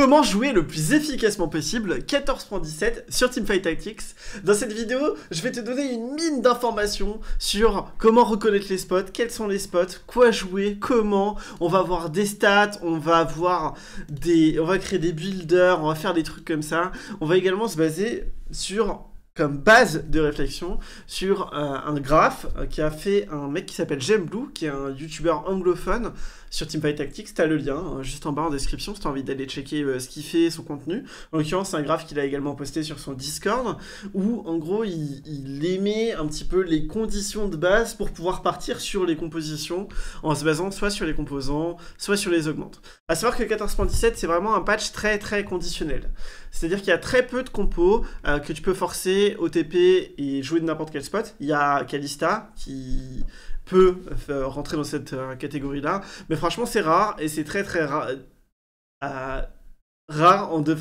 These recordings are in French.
Comment jouer le plus efficacement possible 14.17 sur Teamfight Tactics. Dans cette vidéo, je vais te donner une mine d'informations sur comment reconnaître les spots, quels sont les spots, quoi jouer, comment. On va avoir des stats, on va voir des, on va créer des builders, on va faire des trucs comme ça. On va également se baser sur comme base de réflexion sur euh, un graphe euh, qui a fait un mec qui s'appelle Blue, qui est un youtubeur anglophone sur Teamfight Tactics, t'as le lien euh, juste en bas en description si t'as envie d'aller checker euh, ce qu'il fait, son contenu. En l'occurrence, c'est un graphe qu'il a également posté sur son Discord où en gros il, émet un petit peu les conditions de base pour pouvoir partir sur les compositions en se basant soit sur les composants, soit sur les augmentes. À savoir que 14.17 c'est vraiment un patch très très conditionnel. C'est-à-dire qu'il y a très peu de compos euh, que tu peux forcer OTP et jouer de n'importe quel spot. Il y a Kalista qui peut euh, rentrer dans cette euh, catégorie-là. Mais franchement, c'est rare et c'est très très rare. Euh, rare en, de,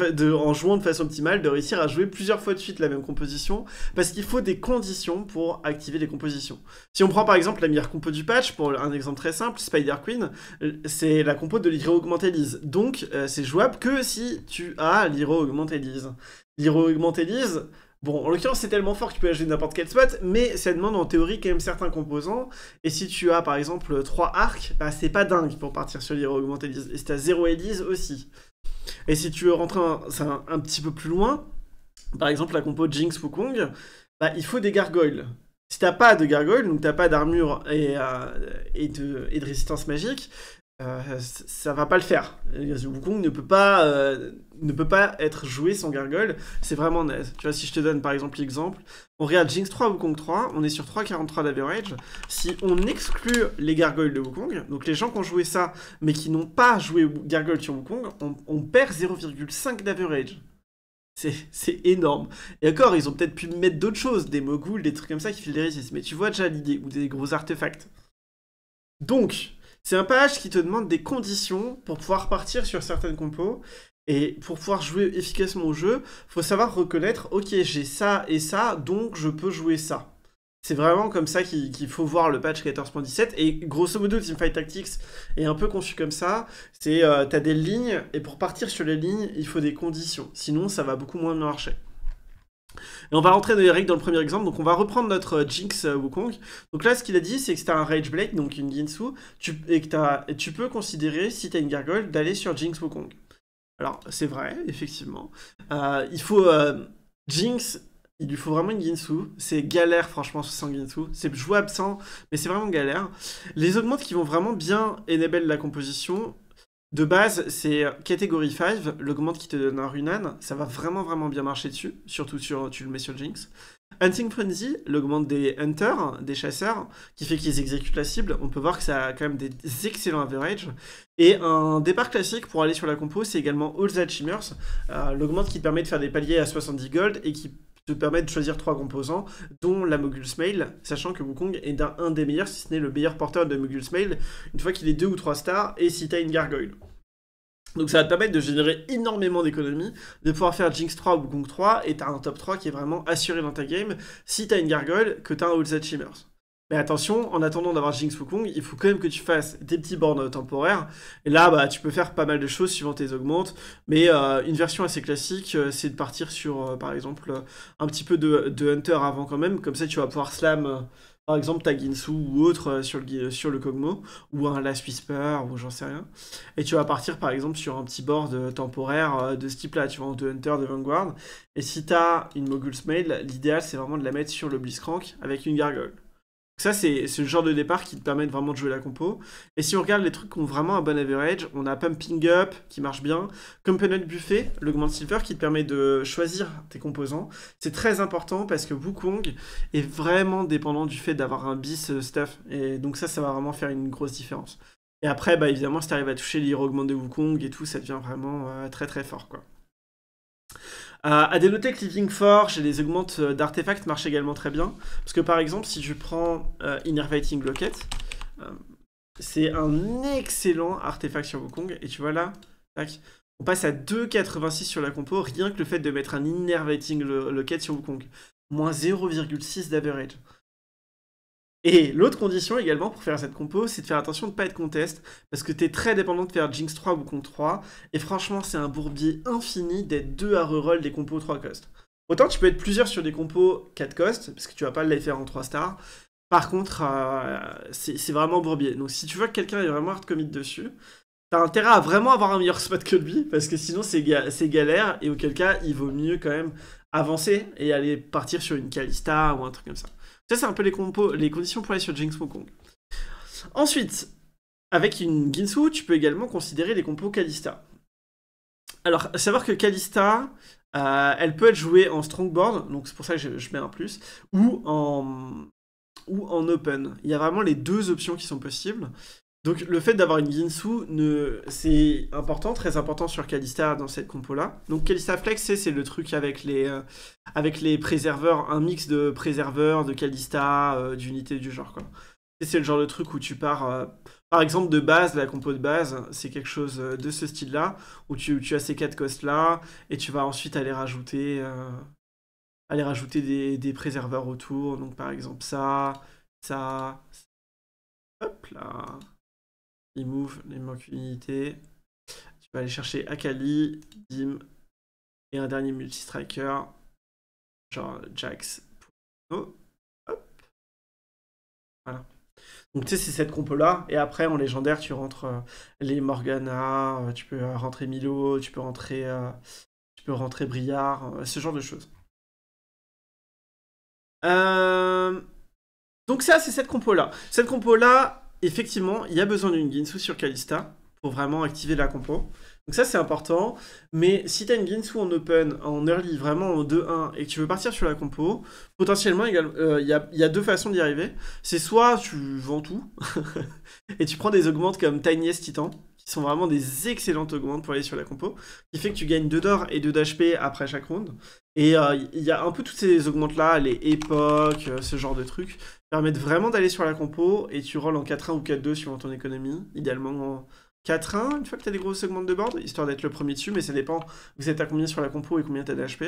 jouant de façon optimale de réussir à jouer plusieurs fois de suite la même composition parce qu'il faut des conditions pour activer les compositions. Si on prend par exemple la meilleure compo du patch, pour un exemple très simple, Spider Queen, c'est la compo de l'Hero Augmentalise. Donc c'est jouable que si tu as l'Hero Augmentalise. L'Hero Augmentalise, Bon, en l'occurrence, c'est tellement fort que tu peux acheter n'importe quel spot, mais ça demande en théorie quand même certains composants. Et si tu as par exemple 3 arcs, bah, c'est pas dingue pour partir sur l'hero augmenté. Et si tu as 0 elise aussi. Et si tu veux rentrer un, petit peu plus loin, par exemple la compo Jinx Wukong, bah, il faut des gargoyles. Si t'as pas de gargoyle, donc t'as pas d'armure et, euh, de, résistance magique, euh, ça va pas le faire. Euh, Wukong ne peut pas, euh, ne peut pas être joué sans gargoyle. C'est vraiment naze. Tu vois, si je te donne par exemple l'exemple, on regarde Jinx 3, Wukong 3, on est sur 3,43 d'average. Si on exclut les gargoyles de Wukong, donc les gens qui ont joué ça, mais qui n'ont pas joué gargoyle sur Wukong, on, on perd 0,5 d'average. C'est énorme. Et encore, ils ont peut-être pu mettre d'autres choses, des moguls, des trucs comme ça qui filent des résistances. Mais tu vois déjà l'idée, ou des gros artefacts. Donc, c'est un patch qui te demande des conditions pour pouvoir partir sur certaines compos. Et pour pouvoir jouer efficacement au jeu, faut savoir reconnaître, ok, j'ai ça et ça, donc je peux jouer ça. C'est vraiment comme ça qu'il faut voir le patch 14.17. Et grosso modo, Teamfight Tactics est un peu conçu comme ça. C'est, tu euh, t'as des lignes, et pour partir sur les lignes, il faut des conditions. Sinon, ça va beaucoup moins marcher. Et on va rentrer dans les règles dans le premier exemple. Donc on va reprendre notre euh, Jinx euh, Wukong. Donc là, ce qu'il a dit, c'est que t'as un Rage Blade, donc une Ginsu, et que tu peux considérer, si as une Gargoyle, d'aller sur Jinx Wukong. Alors, c'est vrai, effectivement. Euh, il faut... Jinx, il lui faut vraiment une Ginsu. C'est galère, franchement, sans Ginsu. C'est jouable sans, mais c'est vraiment galère. Les augmentes qui vont vraiment bien enable la composition, de base, c'est euh, catégorie 5, l'augmente qui te donne un Runan, ça va vraiment vraiment bien marcher dessus, surtout sur tu le Jinx. Hunting Frenzy, l'augmente des hunters, des chasseurs, qui fait qu'ils exécutent la cible, on peut voir que ça a quand même des excellents Average. Et un départ classique pour aller sur la compo, c'est également All That Shimmers, euh, l'augmente qui te permet de faire des paliers à 70 gold et qui te permet de choisir trois composants, dont la Mogul's Mail, sachant que Wukong est un, des meilleurs, si ce n'est le meilleur porteur de Mogul's Mail, une fois qu'il est deux ou trois stars, et si t'as une gargoyle. Donc ça va te permettre de générer énormément d'économies, de pouvoir faire Jinx 3 ou Wukong 3, et t'as un top 3 qui est vraiment assuré dans ta game, si t'as une gargoyle, que t'as un All Shimmers. Mais attention, en attendant d'avoir Jinx Kong il faut quand même que tu fasses des petits bornes temporaires. Et là, bah, tu peux faire pas mal de choses suivant tes augmentes. Mais euh, une version assez classique, euh, c'est de partir sur, euh, par exemple, un petit peu de, Hunter avant quand même. Comme ça, tu vas pouvoir slam, par exemple, ta Ginsu ou autre sur, le, sur le Kogmo, ou un Last Whisper, ou j'en sais rien. Et tu vas partir, par exemple, sur un petit board temporaire de ce type-là, tu vois, de Hunter, de Vanguard. Et si tu as une Mogul's Mail, l'idéal, c'est vraiment de la mettre sur le Blitzcrank avec une gargole ça, c'est le genre de départ qui te permet vraiment de jouer la compo. Et si on regarde les trucs qui ont vraiment un bon average, on a Pumping Up qui marche bien, Component Buffet, l'Augment Silver qui te permet de choisir tes composants. C'est très important parce que Wukong est vraiment dépendant du fait d'avoir un bis euh, stuff. Et donc ça, ça va vraiment faire une grosse différence. Et après, bah, évidemment, si tu arrives à toucher l'Hero Augment de Wukong et tout, ça devient vraiment euh, très très fort. quoi. Euh, à dénoter Living Forge et les augmentes euh, d'artefacts marchent également très bien. Parce que par exemple, si je prends euh, Innervating Locket, c'est un excellent artefact sur Wukong. Et tu vois là, on passe à 2,86 sur la compo, rien que le fait de mettre un Innervating Locket sur Wukong. Moins 0,6 d'average. Et l'autre condition également pour faire cette compo, c'est de faire attention de ne pas être contest, parce que t'es très dépendant de faire Jinx 3 ou Cont 3, et franchement c'est un bourbier infini d'être deux à reroll des compos 3 cost. Autant tu peux être plusieurs sur des compos 4 cost, parce que tu vas pas les faire en 3 stars, par contre euh, c'est vraiment bourbier. Donc si tu vois que quelqu'un est vraiment hard commit dessus, t'as intérêt à vraiment avoir un meilleur spot que lui, parce que sinon c'est galère, et auquel cas il vaut mieux quand même avancer et aller partir sur une kalista ou un truc comme ça. Ça, c'est un peu les, compos, les conditions pour aller sur Jinx Wukong. Ensuite, avec une Ginsu, tu peux également considérer les compos Kalista. Alors, savoir que Kalista, euh, elle peut être jouée en Strongboard, donc c'est pour ça que je, mets un plus, ou en, ou en Open. Il y a vraiment les deux options qui sont possibles. Donc le fait d'avoir une Ginsu, ne... c'est important, très important sur Kalista dans cette compo-là. Donc Kalista Flex, c'est le truc avec les, euh, avec les préserveurs, un mix de préserveurs, de Kalista, d'unité euh, d'unités du genre. C'est le genre de truc où tu pars, euh, par exemple de base, la compo de base, c'est quelque chose de ce style-là, où tu, as ces quatre costes-là, et tu vas ensuite aller rajouter, aller rajouter des, des préserveurs autour. Donc par exemple ça, ça... Hop là move, les manque unités Tu peux aller chercher Akali, Dim et un dernier multi-striker, genre Jax. Voilà. Donc tu sais, c'est cette compo-là. Et après, en légendaire, tu rentres euh, les Morgana, euh, tu peux euh, rentrer Milo, tu peux rentrer, tu peux rentrer Briard, ce genre de choses. Donc ça, c'est cette compo-là. Cette compo-là, effectivement, il y a besoin d'une Ginsu sur Kalista pour vraiment activer la compo. Donc ça, c'est important. Mais si tu as une Ginsu en open, en early, vraiment en 2-1, et que tu veux partir sur la compo, potentiellement, il y, a, euh, deux façons d'y arriver. C'est soit tu vends tout, et tu prends des augmentes comme Tiniest Titan, qui sont vraiment des excellentes augmentes pour aller sur la compo, qui fait que tu gagnes 2 d'or et 2 d'HP après chaque round. Et euh, il y a un peu toutes ces augmentes-là, les époques, euh, ce genre de trucs, permettent vraiment d'aller sur la compo et tu rolls en 4-1 ou 4-2 suivant ton économie, idéalement en 4-1, une fois que tu as des gros segments de board, histoire d'être le premier dessus, mais ça dépend, vous êtes à combien sur la compo et combien tu as d'HP.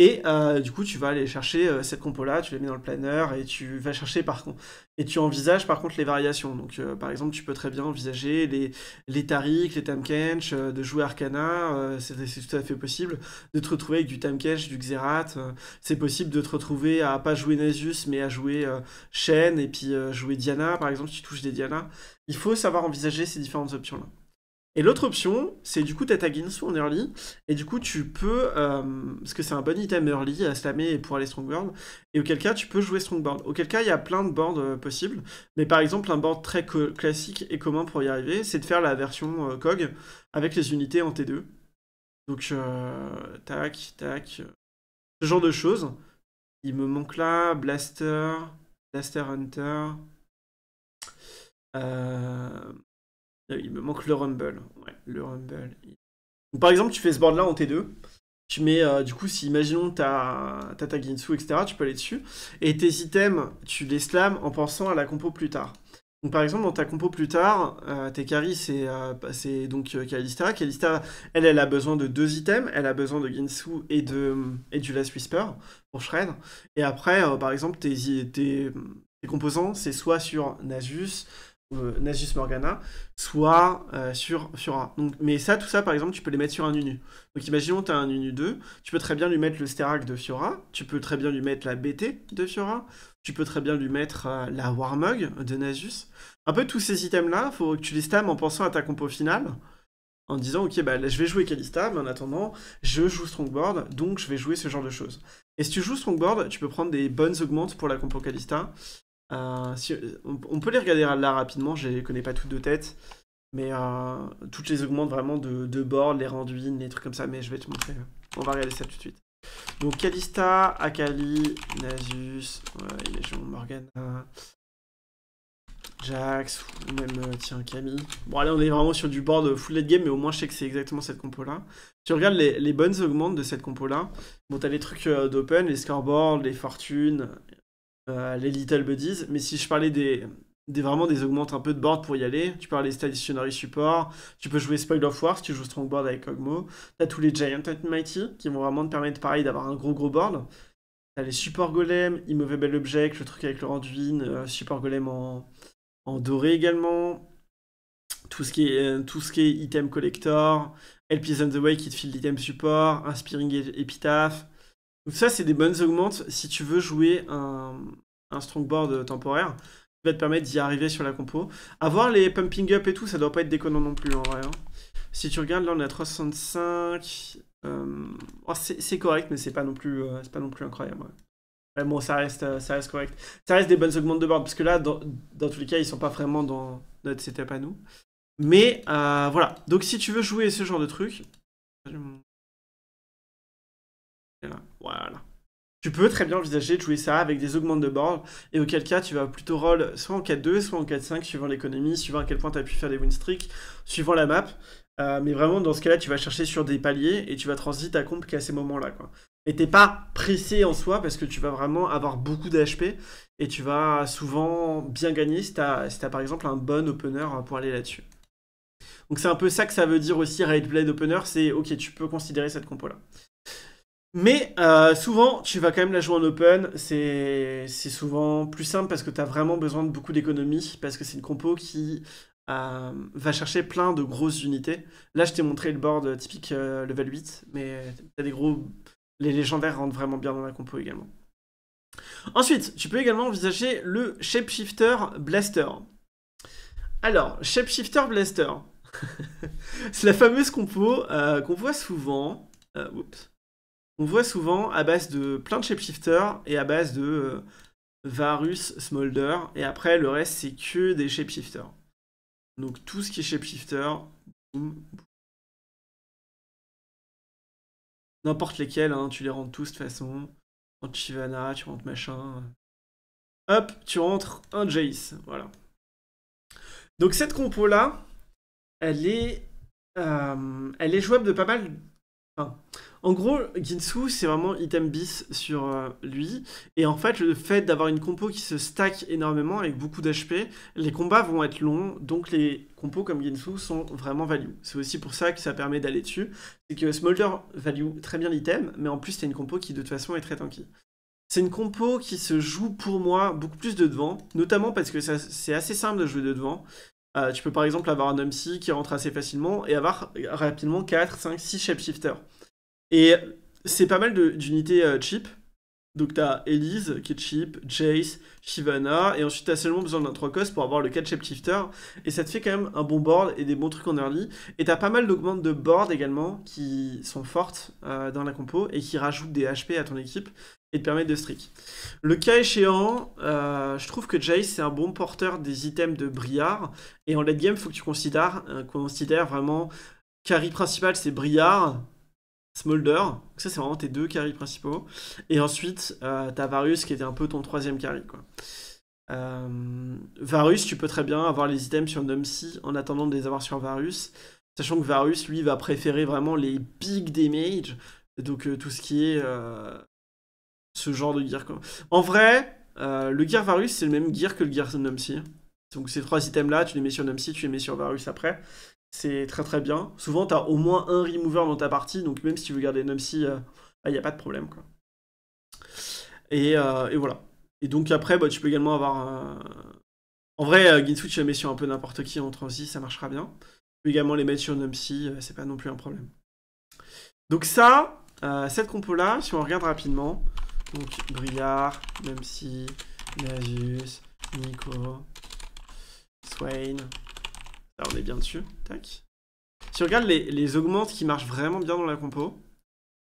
Et euh, du coup, tu vas aller chercher euh, cette compo-là, tu la mets dans le planeur et tu vas chercher par contre. Et tu envisages par contre les variations. Donc, euh, par exemple, tu peux très bien envisager les, les Tariq, les Tamkench, de jouer Arcana, c'est tout à fait possible. De te retrouver avec du Tamkench, du Xerath, c'est possible de te retrouver à pas jouer Nasus, mais à jouer Shen et puis jouer Diana, par exemple, si tu touches des Diana. Il faut savoir envisager ces différentes options-là. Et l'autre option, c'est du coup ta Ginsu en early, et du coup tu peux, euh, parce que c'est un bon item early à slammer pour aller strongboard, et auquel cas tu peux jouer strongboard. Auquel cas il y a plein de boards euh, possibles, mais par exemple un board très classique et commun pour y arriver, c'est de faire la version euh, COG avec les unités en T2. Donc tac, tac, ce genre de choses. Il me manque là Blaster, Blaster Hunter. Euh... Euh, il me manque le Rumble. le Rumble. par exemple, tu fais ce board là en T2. Tu mets, euh, du coup, si imaginons t'as ta Ginsu, etc., tu peux aller dessus. Et tes items, tu les slams en pensant à la compo plus tard. Donc, par exemple, dans ta compo plus tard, euh, tes carries, bah, c'est donc Kalista. Kalista, elle, elle a besoin de deux items. Elle a besoin de Ginsu et, de, et du Last Whisper pour Shred. Et après, par exemple, tes, tes, tes composants, c'est soit sur Nasus, euh, Nasus Morgana, soit euh, sur, Fiora. Donc, mais ça, tout ça, par exemple, tu peux les mettre sur un Unu. Donc imaginons que tu as un Unu 2, tu peux très bien lui mettre le Sterak de Fiora, tu peux très bien lui mettre la BT de Fiora, tu peux très bien lui mettre euh, la Warmug de Nasus. Un peu tous ces items-là, faut que tu les stames en pensant à ta compo finale, en disant, ok, bah, je vais jouer Kalista, mais en attendant, je joue Strongboard, donc je vais jouer ce genre de choses. Et si tu joues Strongboard, tu peux prendre des bonnes augmentes pour la compo Kalista, euh, on, peut les regarder là rapidement, je les connais pas toutes de tête. Mais euh, toutes les augmentes vraiment de, board, bord, les renduines, les trucs comme ça. Mais je vais te montrer. On va regarder ça tout de suite. Donc Kalista, Akali, Nasus, ouais, Morgana, Jax, même euh, tiens Camille. Bon allez on est vraiment sur du board full late game mais au moins je sais que c'est exactement cette compo là. Tu regardes les, bonnes augmentes de cette compo là. Bon t'as les trucs d'open, les scoreboards, les fortunes, euh, les Little Buddies. Mais si je parlais des, vraiment des augmentes un peu de board pour y aller, tu parles des Stationary Support, tu peux jouer Spoil of War tu joues board avec Ogmo. T'as tous les Giant and Mighty qui vont vraiment te permettre, pareil, d'avoir un gros gros board. T'as les support golem, immovable object, le truc avec le renduin, euh, support golem en, doré également. Tout ce, qui est, euh, tout ce qui est item collector, LPS on the way qui te file l'item support, inspiring epitaph, donc ça, c'est des bonnes augmentes si tu veux jouer un, un board temporaire Ça va te permettre d'y arriver sur la compo. Avoir les pumping up et tout, ça doit pas être déconnant non plus en vrai. Hein. Si tu regardes, là on est à 365. Euh, c'est correct, mais c'est pas, non plus, euh, c'est pas non plus incroyable. bon, ça reste, euh, ça reste correct. Ça reste des bonnes augmentes de board, parce que là, dans, dans tous les cas, ils sont pas vraiment dans notre setup à nous. Mais voilà, donc si tu veux jouer ce genre de truc, voilà. Tu peux très bien envisager de jouer ça avec des augmentes de board, et auquel cas tu vas plutôt roll soit en 4-2, soit en 4-5, suivant l'économie, suivant à quel point tu as pu faire des win streaks, suivant la map. Euh, mais vraiment, dans ce cas-là, tu vas chercher sur des paliers et tu vas transiter ta comp qu'à ces moments-là. Quoi. Et t'es pas pressé en soi parce que tu vas vraiment avoir beaucoup d'HP et tu vas souvent bien gagner si t'as, si par exemple un bon opener pour aller là-dessus. Donc c'est un peu ça que ça veut dire aussi Raid Blade Opener, c'est ok, tu peux considérer cette compo-là. Mais euh, souvent, tu vas quand même la jouer en open. C'est souvent plus simple parce que tu as vraiment besoin de beaucoup d'économies. Parce que c'est une compo qui euh, va chercher plein de grosses unités. Là, je t'ai montré le board typique euh, level 8. Mais des gros. Les légendaires rentrent vraiment bien dans la compo également. Ensuite, tu peux également envisager le Shapeshifter Blaster. Alors, Shapeshifter Blaster. c'est la fameuse compo qu'on voit souvent. oups on voit souvent à base de plein de shapeshifters et à base de euh, Varus, Smolder, et après le reste c'est que des shapeshifters. Donc tout ce qui est shapeshifter, boum, N'importe lesquels, hein, tu les rentres tous de toute façon. Tu rentres Chivana, tu rentres machin. Hop, tu rentres un Jace, voilà. Donc cette compo là, elle est, euh, elle est jouable de pas mal. En gros, Ginsu, c'est vraiment item bis sur euh, lui. Et en fait, le fait d'avoir une compo qui se stack énormément avec beaucoup d'HP, les combats vont être longs, donc les compos comme Ginsu sont vraiment value. C'est aussi pour ça que ça permet d'aller dessus. C'est que Smolder value très bien l'item, mais en plus, c'est une compo qui de toute façon est très tanky. C'est une compo qui se joue pour moi beaucoup plus de devant, notamment parce que c'est assez simple de jouer de devant. Euh, tu peux par exemple avoir un MC qui rentre assez facilement et avoir rapidement 4, 5, 6 shapeshifters. Et c'est pas mal d'unités euh, cheap. Donc t'as Elise qui est cheap, Jace, Shivana, et ensuite t'as seulement besoin d'un 3 cost pour avoir le 4 shifter et ça te fait quand même un bon board et des bons trucs en early. Et t'as pas mal d'augmentes de board également qui sont fortes euh, dans la compo et qui rajoutent des HP à ton équipe et te permettent de streak. Le cas échéant, euh, je trouve que Jace c'est un bon porteur des items de Briard, et en late game faut que tu considères, vraiment carry principal c'est Briard, Smolder. ça, c'est vraiment tes deux carries principaux. Et ensuite, euh, t'as Varus qui était un peu ton troisième carry. Quoi. Euh, Varus, tu peux très bien avoir les items sur Numpsy en attendant de les avoir sur Varus. Sachant que Varus, lui, va préférer vraiment les big damage. Donc euh, tout ce qui est ce genre de gear. Quoi. En vrai, le gear Varus, c'est le même gear que le gear Numpsy. Donc ces trois items-là, tu les mets sur Numpsy, tu les mets sur Varus après c'est très très bien. Souvent, tu as au moins un remover dans ta partie, donc même si tu veux garder Numpsy, il n'y a pas de problème. Quoi. Et, euh, voilà. Et donc après, bah, tu peux également avoir... En vrai, euh, ginswitch tu la mets sur un peu n'importe qui en transi, ça marchera bien. Tu peux également les mettre sur Numpsy, euh, c'est pas non plus un problème. Donc ça, cette compo-là, si on regarde rapidement, donc Briard, Numpsy, Nasus, Nico, Swain, Là, ah, on est bien dessus. Tac. Si on regarde les, les augmentes qui marchent vraiment bien dans la compo.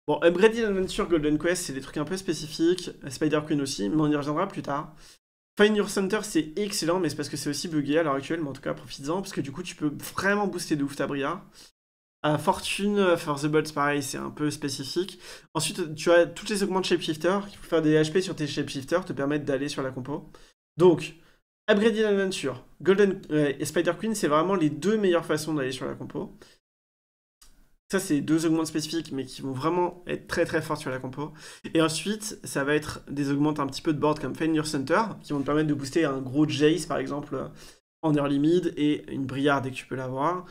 Bon, Upgraded Adventure, Golden Quest, c'est des trucs un peu spécifiques. Spider Queen aussi, mais on y reviendra plus tard. Find Your Center, c'est excellent, mais c'est parce que c'est aussi buggé à l'heure actuelle, mais en tout cas, profites-en, parce que du coup, tu peux vraiment booster de ouf ta bria. Euh, Fortune, euh, For the Bolts, pareil, c'est un peu spécifique. Ensuite, tu as toutes les augmentes Shapeshifter, qui faut faire des HP sur tes Shapeshifter, te permettent d'aller sur la compo. Donc, Upgraded Adventure, Golden euh, et Spider Queen, c'est vraiment les deux meilleures façons d'aller sur la compo. Ça, c'est deux augmentes spécifiques, mais qui vont vraiment être très très fortes sur la compo. Et ensuite, ça va être des augmentes un petit peu de board comme Your Center, qui vont te permettre de booster un gros Jace, par exemple, en early mid, et une Briard dès que tu peux l'avoir.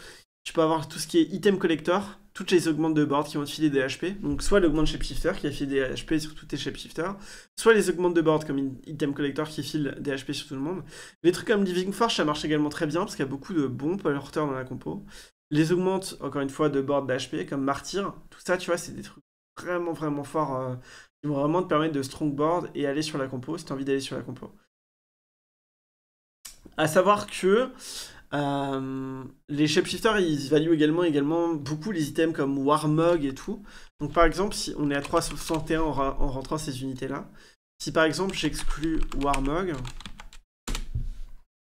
Tu peux avoir tout ce qui est item collector, toutes les augmentes de board qui vont te filer des HP. Donc soit l'augmente shapeshifter qui a filé des HP sur tous tes shapeshifters, soit les augmentes de board comme item collector qui file des HP sur tout le monde. Les trucs comme Living Forge ça marche également très bien parce qu'il y a beaucoup de bons powerteurs dans la compo. Les augmentes, encore une fois, de board d'HP comme Martyr, tout ça, tu vois, c'est des trucs vraiment vraiment forts euh, qui vont vraiment te permettre de strong board et aller sur la compo si tu as envie d'aller sur la compo. À savoir que euh, les shapeshifters, ils valuent également, également beaucoup les items comme Warmog et tout. Donc par exemple, si on est à 361 en, rentrant ces unités-là, si par exemple j'exclus Warmog,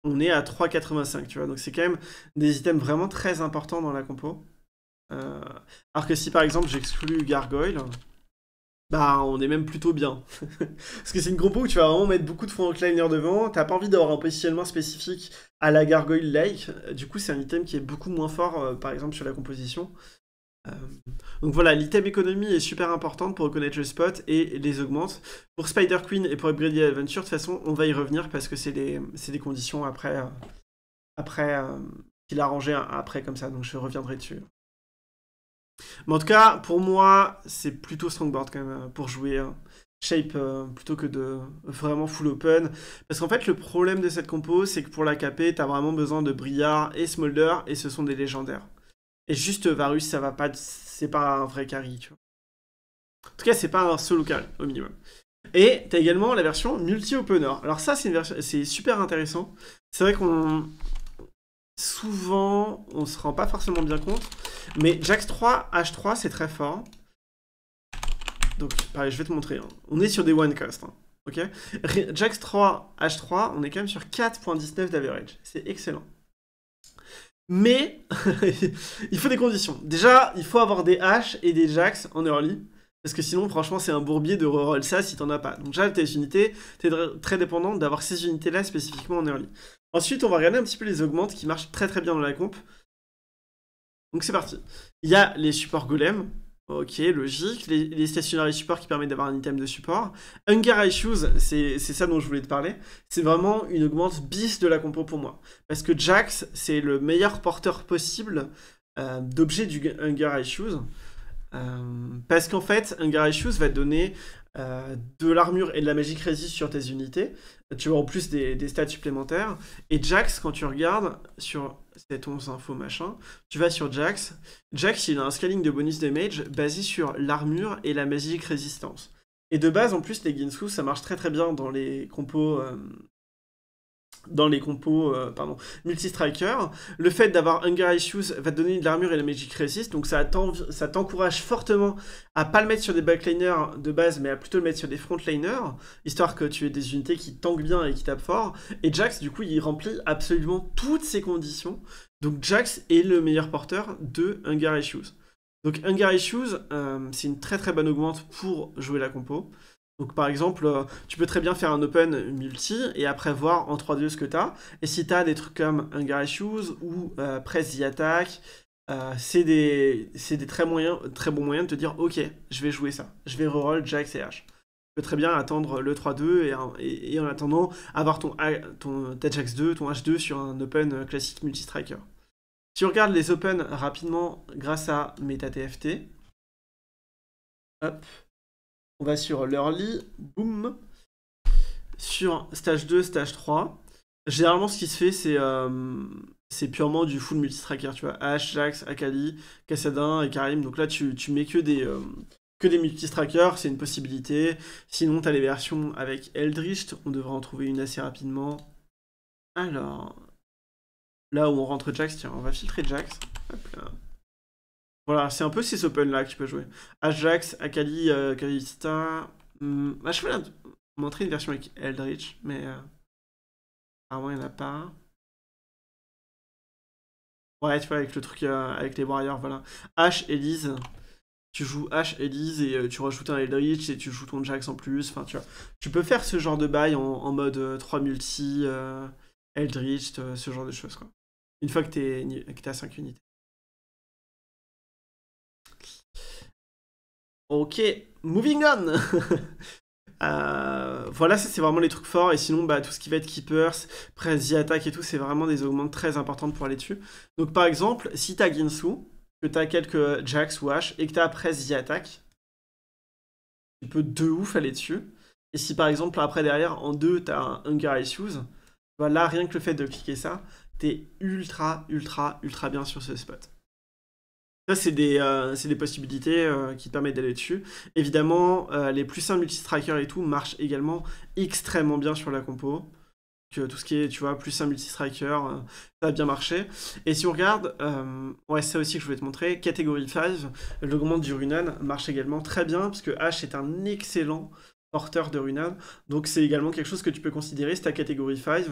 on est à 3,85, tu vois. Donc c'est quand même des items vraiment très importants dans la compo. Euh, alors que si par exemple j'exclus Gargoyle, bah on est même plutôt bien. Parce que c'est une compo où tu vas vraiment mettre beaucoup de frontliner devant, t'as pas envie d'avoir un positionnement spécifique à la gargoyle like, euh, du coup c'est un item qui est beaucoup moins fort euh, par exemple sur la composition. Euh, donc voilà, l'item économie est super importante pour reconnaître le spot et les augmente. Pour Spider Queen et pour Upgrade Adventure, de toute façon, on va y revenir parce que c'est des, conditions après, après qu'il a rangé après comme ça, donc je reviendrai dessus. Mais en tout cas, pour moi, c'est plutôt Strongboard quand même pour jouer hein. Shape euh, plutôt que de vraiment full open. Parce qu'en fait, le problème de cette compo, c'est que pour la caper, t'as vraiment besoin de Briard et Smolder, et ce sont des légendaires. Et juste Varus, ça va pas, c'est pas un vrai carry, tu vois. En tout cas, c'est pas un solo local au minimum. Et t'as également la version multi-opener. Alors ça, c'est version... super intéressant. C'est vrai qu'on souvent, on se rend pas forcément bien compte. Mais Jax 3, H3, c'est très fort. Donc, pareil, je vais te montrer. Hein. On est sur des one cost. Hein, ok Jax 3, H3, on est quand même sur 4.19 d'average. C'est excellent. Mais il faut des conditions. Déjà, il faut avoir des H et des Jax en early. Parce que sinon, franchement, c'est un bourbier de reroll ça si t'en as pas. Donc, déjà, tes unités, t'es très dépendant d'avoir ces unités-là spécifiquement en early. Ensuite, on va regarder un petit peu les augmentes qui marchent très très bien dans la comp. Donc, c'est parti. Il y a les supports golem, Ok, logique. Les, les stationnaires supports qui permettent d'avoir un item de support. Hunger shoes c'est ça dont je voulais te parler. C'est vraiment une augmente bis de la compo pour moi. Parce que Jax, c'est le meilleur porteur possible euh, d'objets du Hunger shoes euh, parce qu'en fait, un Garage va va donner euh, de l'armure et de la magie résistance sur tes unités. Tu vois, en plus des, stats supplémentaires. Et Jax, quand tu regardes sur cette 11 info machin, tu vas sur Jax. Jax, il a un scaling de bonus damage basé sur l'armure et la magie résistance. Et de base, en plus, les Ginsu, ça marche très très bien dans les compos euh, dans les compos euh, pardon, multi-striker. Le fait d'avoir Hunger Issues va te donner de l'armure et la Magic Resist, donc ça t'encourage fortement à pas le mettre sur des backliners de base, mais à plutôt le mettre sur des frontliners, histoire que tu aies des unités qui tankent bien et qui tapent fort. Et Jax, du coup, il remplit absolument toutes ces conditions. Donc Jax est le meilleur porteur de Hunger Issues. Donc Hunger Issues, euh, c'est une très très bonne augmente pour jouer la compo. Donc par exemple, euh, tu peux très bien faire un open multi et après voir en 3 2 ce que tu as. Et si tu as des trucs comme Hunger Shoes ou euh, Press the Attack, euh, c'est des, très, moyens, très bons moyens de te dire ok, je vais jouer ça, je vais reroll et H. Tu peux très bien attendre le 3-2 et, en attendant avoir ton, ton Ajax 2, ton H2 sur un open classique multi-striker. Si on regarde les open rapidement grâce à MetaTFT, hop, on va sur l'early, boum, sur stage 2, stage 3. Généralement, ce qui se fait, c'est euh, purement du full multistracker. tu vois. Ash, Jax, Akali, Kassadin et Karim. Donc là, tu, mets que des, multistrackers, euh, des c'est une possibilité. Sinon, tu as les versions avec Eldritch, on devrait en trouver une assez rapidement. Alors, là où on rentre Jax, tiens, on va filtrer Jax. Hop là. Voilà, c'est un peu ces open-là que tu peux jouer. Ajax, Akali, euh, Kalista. Hmm, bah, je voulais montrer une version avec Eldritch, mais. apparemment, euh, il n'y en a pas. Ouais, tu vois, avec le truc euh, avec les Warriors, voilà. H, Elise. Tu joues H, Elise et euh, tu rajoutes un Eldritch et tu joues ton Jax en plus. Enfin, tu vois. Tu peux faire ce genre de bail en, mode 3 multi, Eldritch, ce genre de choses, quoi. Une fois que t'es que as 5 unités. Ok, moving on euh, Voilà, c'est vraiment les trucs forts. Et sinon, bah, tout ce qui va être Keepers, Press the Attack et tout, c'est vraiment des augmentes très importantes pour aller dessus. Donc par exemple, si t'as Ginsu, que t'as quelques Jax ou H, et que t'as Press the Attack, tu peux de ouf aller dessus. Et si par exemple, après derrière, en deux, t'as un Hunger Issues, bah, là, rien que le fait de cliquer ça, t'es ultra, ultra, ultra bien sur ce spot c'est des, euh, des, possibilités euh, qui permettent d'aller dessus. Évidemment, euh, les plus simples multistrikers et tout marchent également extrêmement bien sur la compo. Que tout ce qui est, tu vois, plus un multistriker, ça a bien marché. Et si on regarde, ouais, c'est ça aussi que je voulais te montrer, catégorie 5, l'augmentation du Runan marche également très bien, puisque que H est un excellent porteur de Runan. Donc c'est également quelque chose que tu peux considérer, c'est ta catégorie 5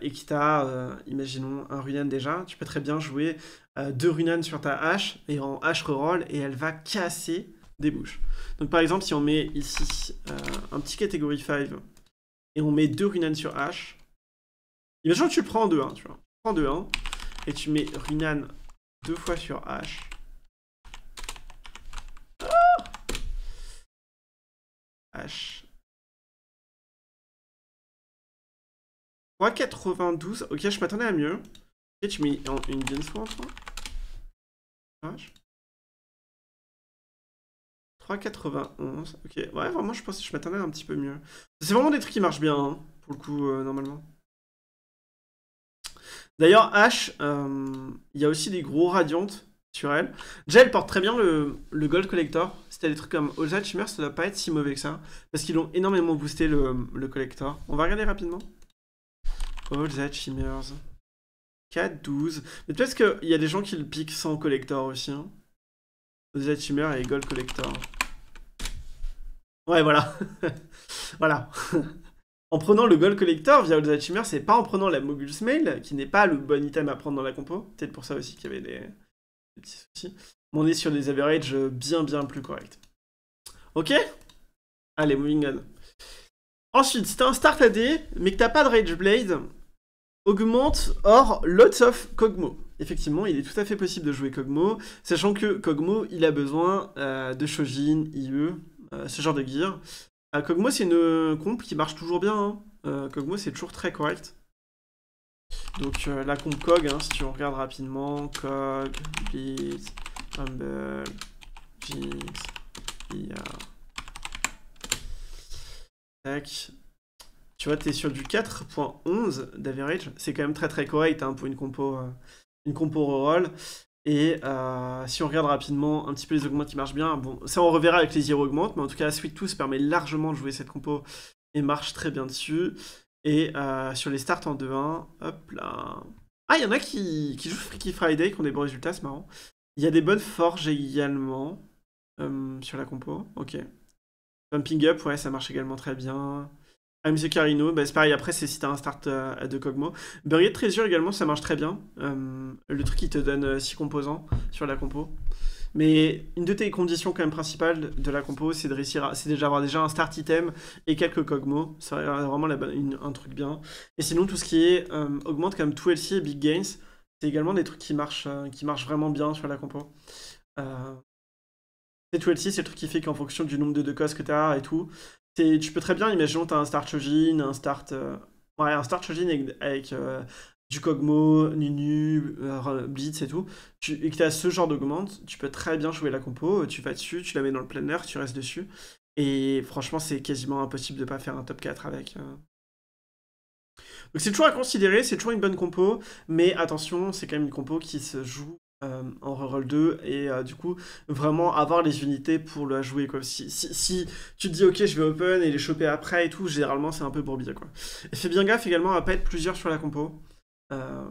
et qui t'a, imaginons, un Runan déjà, tu peux très bien jouer euh, deux Runan sur ta hache et en hache reroll et elle va casser des bouches. Donc par exemple, si on met ici euh, un petit catégorie 5 et on met deux Runan sur hache, imaginons que tu le prends en 2-1, hein, tu vois. prends 2-1 hein, et tu mets Runan deux fois sur hache. H. Ah 3,92. Ok, je m'attendais à mieux. Ok, tu mets en, une bien soin, 3,91. Ok, ouais, vraiment, je pense que je m'attendais un petit peu mieux. C'est vraiment des trucs qui marchent bien, hein, pour le coup, euh, normalement. D'ailleurs, H, euh, il y a aussi des gros radiantes sur elle. Déjà, elle porte très bien le, Gold Collector. C'était des trucs comme Olza ça doit pas être si mauvais que ça. Parce qu'ils ont énormément boosté, le Collector. On va regarder rapidement. All the shimmers. 4, 12. Mais peut-être qu'il y a des gens qui le piquent sans collector aussi. Hein. All that et gold collector. Ouais, voilà. voilà. en prenant le gold collector via All that c'est pas en prenant la mogul's mail, qui n'est pas le bon item à prendre dans la compo. Peut-être pour ça aussi qu'il y avait des... petits soucis. Mais on est sur des averages bien bien plus corrects. Ok Allez, moving on. Ensuite, si t'as un start AD, mais que t'as pas de Rage Blade, augmente or lots of cogmo. Effectivement, il est tout à fait possible de jouer cogmo, sachant que cogmo, il a besoin euh, de Shojin, IE, euh, ce genre de gear. Cogmo, euh, c'est une comp qui marche toujours bien. Cogmo, hein. c'est toujours très correct. Donc la comp cog, hein, si tu regardes rapidement, Kog, Blitz, Humble, Jinx, IA. Tac. Tu vois, tu es sur du 4.11 d'average. C'est quand même très très correct hein, pour une compo, euh, une compo roll. Et euh, si on regarde rapidement un petit peu les augmentes qui marchent bien, bon, ça on reverra avec les zero augmentes, mais en tout cas, la Suite 2 permet largement de jouer cette compo et marche très bien dessus. Et euh, sur les starts en 2-1, hop là. Ah, il y en a qui, jouent Freaky Friday, qui ont des bons résultats, c'est marrant. Il y a des bonnes forges également sur la compo, ok. Pumping Up, ouais, ça marche également très bien. Monsieur Carino, bah, c'est pareil, après c'est si t'as un start euh, de à Cogmo. Buried Treasure également, ça marche très bien. Euh, le truc, qui te donne 6 euh, composants sur la compo. Mais une de tes conditions quand même principales de la compo, c'est de réussir c'est déjà avoir déjà un start item et quelques Cogmo. C'est vraiment un truc bien. Et sinon, tout ce qui est augmente comme 2LC et Big Gains, c'est également des trucs qui marchent, qui marchent vraiment bien sur la compo. c'est 2LC, c'est le truc qui fait qu'en fonction du nombre de decos, que tu et tout, tu peux très bien, imaginons, tu as un start Chojin, un start. Euh, ouais, un start avec, euh, du Kogmo, Nunu, euh, Blitz et tout, et que tu as ce genre d'augment, tu peux très bien jouer la compo, tu vas dessus, tu la mets dans le plein tu restes dessus. Et franchement, c'est quasiment impossible de ne pas faire un top 4 avec. Donc c'est toujours à considérer, c'est toujours une bonne compo, mais attention, c'est quand même une compo qui se joue euh, en reroll 2 et euh, du coup vraiment avoir les unités pour le jouer quoi. Si, si, tu te dis ok je vais open et les choper après et tout, généralement c'est un peu bourbier quoi. Et fais bien gaffe également à pas être plusieurs sur la compo. Euh,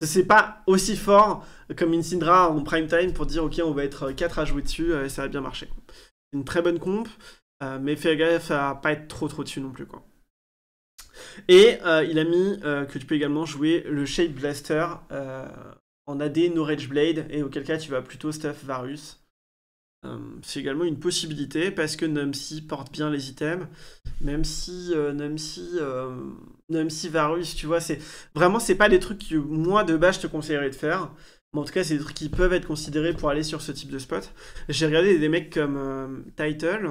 c'est pas aussi fort comme Syndra en prime time pour dire ok on va être 4 à jouer dessus et ça va bien marcher. C'est une très bonne comp, mais fais gaffe à pas être trop trop dessus non plus quoi. Et il a mis que tu peux également jouer le Shape Blaster a AD no Rage Blade, et auquel cas tu vas plutôt stuff Varus. Euh, c'est également une possibilité parce que Numsi porte bien les items, même si euh, Numsi, euh, Varus, tu vois, c'est vraiment c'est pas des trucs que moi de base je te conseillerais de faire, mais en tout cas c'est des trucs qui peuvent être considérés pour aller sur ce type de spot. J'ai regardé des mecs comme Title,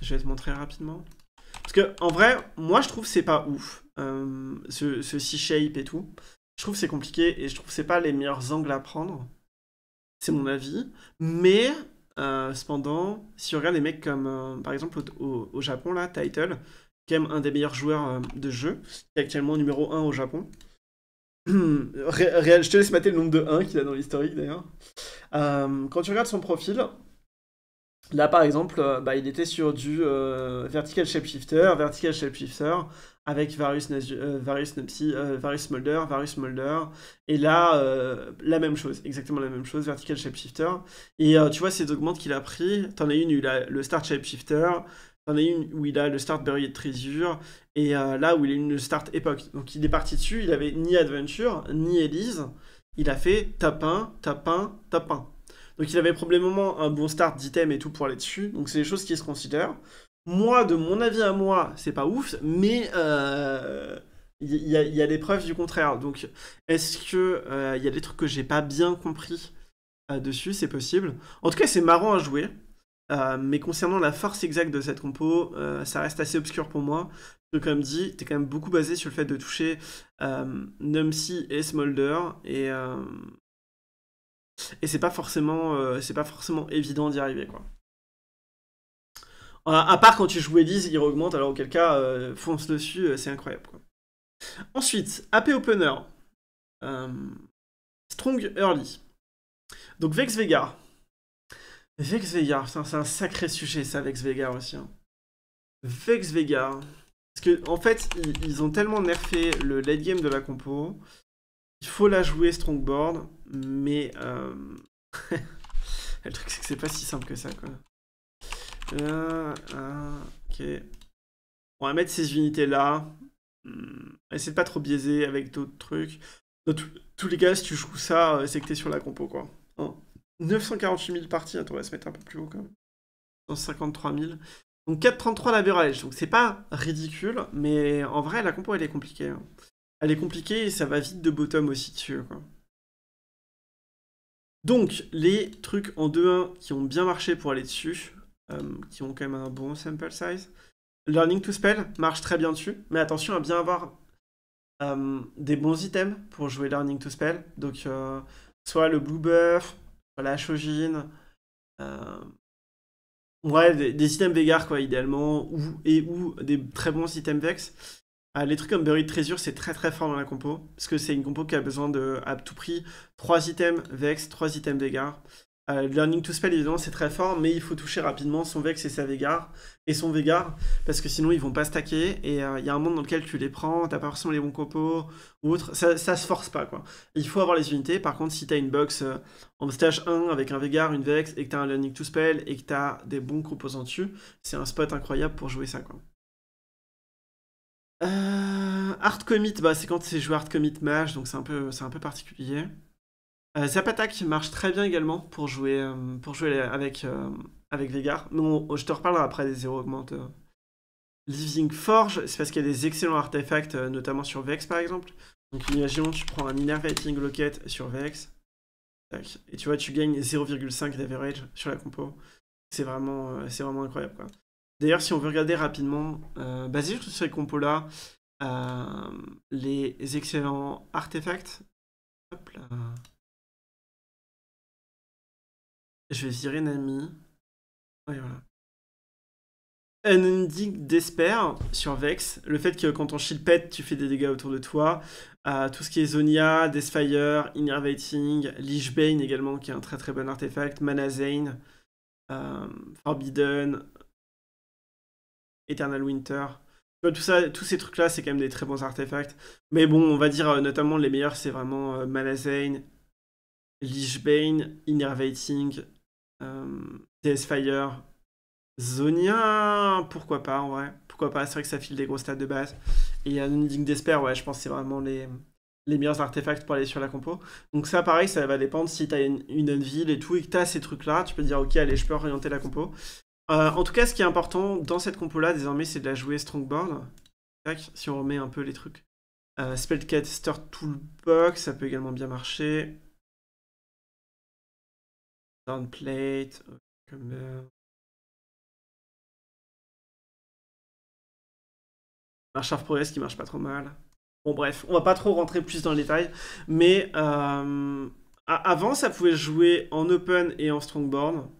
je vais te montrer rapidement, parce que en vrai moi je trouve c'est pas ouf ce, ce C-shape et tout je trouve c'est compliqué et je trouve c'est pas les meilleurs angles à prendre. C'est mon avis. Mais euh, cependant, si on regarde des mecs comme euh, par exemple au, Japon, là, Title, qui est un des meilleurs joueurs euh, de jeu, qui est actuellement numéro 1 au Japon. je te laisse mater le nombre de 1 qu'il a dans l'historique d'ailleurs. quand tu regardes son profil, Là, par exemple, euh, bah, il était sur du vertical euh, Vertical Shapeshifter, Vertical Shapeshifter, avec Varus, euh, euh Molder, varius Molder. Et là, la même chose, exactement la même chose, Vertical Shapeshifter. Et tu vois, ces augmentes qu'il a pris, t'en as une où il a le Start Shapeshifter, t'en as une où il a le Start Buried Treasure, et là où il a une Start Epoch. Donc il est parti dessus, il avait ni Adventure, ni Elise. Il a fait tapin, tapin, tapin. Donc il avait probablement un bon start d'item et tout pour aller dessus. Donc c'est des choses qui se considèrent. Moi, de mon avis à moi, c'est pas ouf, mais il euh, y, a des preuves du contraire. Donc, est-ce qu'il euh, y a des trucs que j'ai pas bien compris euh, dessus C'est possible. En tout cas, c'est marrant à jouer. mais concernant la force exacte de cette compo, ça reste assez obscur pour moi. comme dit, t'es quand même beaucoup basé sur le fait de toucher Numsy et Smolder. Et, et c'est pas forcément, euh, c'est pas forcément évident d'y arriver, quoi. À, part quand tu joues Elise, il augmente, alors auquel cas, euh, fonce dessus, euh, c'est incroyable, quoi. Ensuite, AP Opener. Strong Early. Donc Vex Vega. Vex Vega, c'est un sacré sujet ça, Vex Vega aussi. Hein. Vex Vega. Parce que, en fait, ils, ils ont tellement nerfé le late game de la compo il faut la jouer Strongboard, mais euh, le truc c'est que c'est pas si simple que ça quoi. Euh, euh, ok. On va mettre ces unités là. Hmm. Essaye de pas trop biaiser avec d'autres trucs. Dans tous les cas, si tu joues ça, c'est que t'es sur la compo quoi. 948 hein. 000 parties, on hein, va se mettre un peu plus haut quand même. 153 000. Donc 433 l'average, donc c'est pas ridicule, mais en vrai la compo elle est compliquée. Hein elle est compliquée et ça va vite de bottom aussi dessus. Donc, les trucs en 2-1 qui ont bien marché pour aller dessus, euh, qui ont quand même un bon sample size. Learning to Spell marche très bien dessus, mais attention à bien avoir euh, des bons items pour jouer Learning to Spell. Donc, euh, soit le Blue Buff, soit la Shogin, des, items Vegar, quoi, idéalement, ou, et ou des très bons items Vex. Ah, les trucs comme Buried Treasure, c'est très très fort dans la compo, parce que c'est une compo qui a besoin de, à tout prix, 3 items Vex, 3 items vegar. Euh, learning to Spell, évidemment, c'est très fort, mais il faut toucher rapidement son Vex et sa Vegar et son Vega, parce que sinon ils vont pas stacker, et euh, il y a un monde dans lequel tu les prends, t'as pas forcément les bons compos, ou autre, ça, ça se force pas, quoi. Il faut avoir les unités, par contre, si t'as une box euh, en stage 1 avec un Vegar, une Vex, et que t'as un Learning to Spell, et que t'as des bons composants dessus, c'est un spot incroyable pour jouer ça, quoi. Euh, Art hard commit, bah, c'est quand c'est joué hard commit mage, donc c'est un peu, c'est un peu particulier. Euh, Zap Attack marche très bien également pour jouer, euh, avec, euh, avec Vegar. Mais oh, je te reparlerai après des zéros augmente. Living Forge, c'est parce qu'il y a des excellents artefacts, notamment sur Vex par exemple. Donc imaginons, tu prends un Innervating Locket sur Vex. et tu vois, tu gagnes 0,5 d'average sur la compo. C'est vraiment, c'est vraiment incroyable. Quoi. D'ailleurs, si on veut regarder rapidement, euh, basé sur ces compos-là, euh, les excellents artefacts. Hop là. Je vais virer Nami. Oui, voilà. Un Despair d'Esper sur Vex. Le fait que quand on shield pet, tu fais des dégâts autour de toi. Euh, tout ce qui est Zonia, Deathfire, Innervating, Lichbane également, qui est un très très bon artefact. Mana Zane, Forbidden, Eternal Winter. tout ça, tous ces trucs-là, c'est quand même des très bons artefacts. Mais bon, on va dire euh, notamment les meilleurs, c'est vraiment euh, Malazane, Lichbane, Innervating, euh, TS Fire, Zonia, pourquoi pas en vrai. Pourquoi pas, c'est vrai que ça file des gros stats de base. Et Unending Despair, ouais, je pense que c'est vraiment les, les meilleurs artefacts pour aller sur la compo. Donc ça, pareil, ça va dépendre si t'as une, une ville et tout, et que t'as ces trucs-là, tu peux dire, ok, allez, je peux orienter la compo. Euh, en tout cas, ce qui est important dans cette compo-là, désormais, c'est de la jouer Tac, Si on remet un peu les trucs. Spellcat, euh, Spellcaster Toolbox, ça peut également bien marcher. Downplate, comme March of Progress qui marche pas trop mal. Bon bref, on va pas trop rentrer plus dans les détails, mais euh, avant ça pouvait jouer en open et en Strongborn.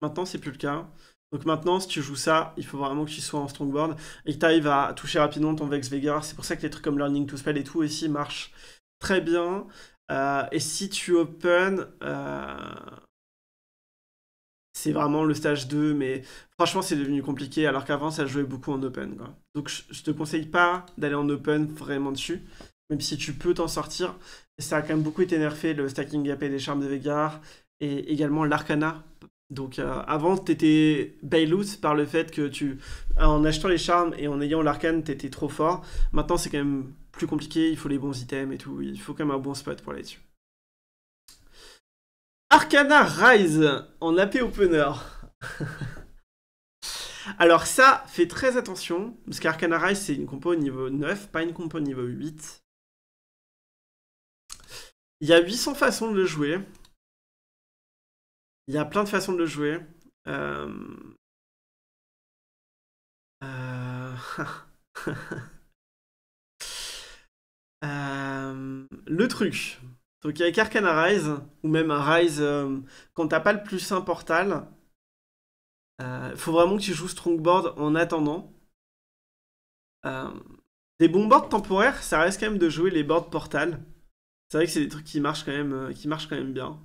Maintenant c'est plus le cas. Donc maintenant, si tu joues ça, il faut vraiment que tu sois en strongboard et que tu à toucher rapidement ton Vex Vegar. C'est pour ça que les trucs comme Learning to Spell et tout ici marchent très bien. Euh, et si tu open, euh, c'est vraiment le stage 2, mais franchement, c'est devenu compliqué alors qu'avant, ça jouait beaucoup en open. Donc je te conseille pas d'aller en open vraiment dessus, même si tu peux t'en sortir. Ça a quand même beaucoup été nerfé le stacking AP des charmes de Vegar et également l'arcana donc euh, avant, t'étais Bailout par le fait que tu, en achetant les charmes et en ayant l'arcane, t'étais trop fort. Maintenant, c'est quand même plus compliqué, il faut les bons items et tout. Il faut quand même un bon spot pour aller dessus. Arcana Rise en AP Opener. Alors ça, fais très attention, parce qu'Arcana Rise, c'est une compo au niveau 9, pas une compo au niveau 8. Il y a 800 façons de le jouer. Il y a plein de façons de le jouer. Euh, euh, euh, le truc. Donc avec Arcana Rise, ou même un Rise, quand t'as pas le plus un portal, faut vraiment que tu joues Strongboard en attendant. des bons boards temporaires, ça reste quand même de jouer les boards portal. C'est vrai que c'est des trucs qui marchent quand même, qui marchent quand même bien.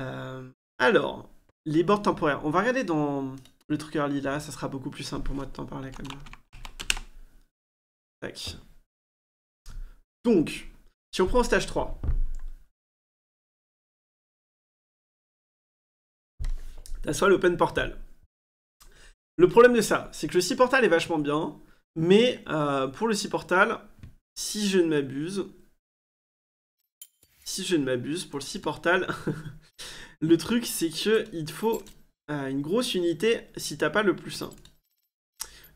Euh, alors, les bords temporaires. On va regarder dans le truc early là, ça sera beaucoup plus simple pour moi de t'en parler comme ça. Tac. Donc, si on prend stage 3, t'as soit l'open portal. Le problème de ça, c'est que le si portal est vachement bien, mais euh, pour le 6 portal, si je ne m'abuse, si je ne m'abuse, pour le 6 portal, Le truc, c'est que il faut euh, une grosse unité si t'as pas le plus 1.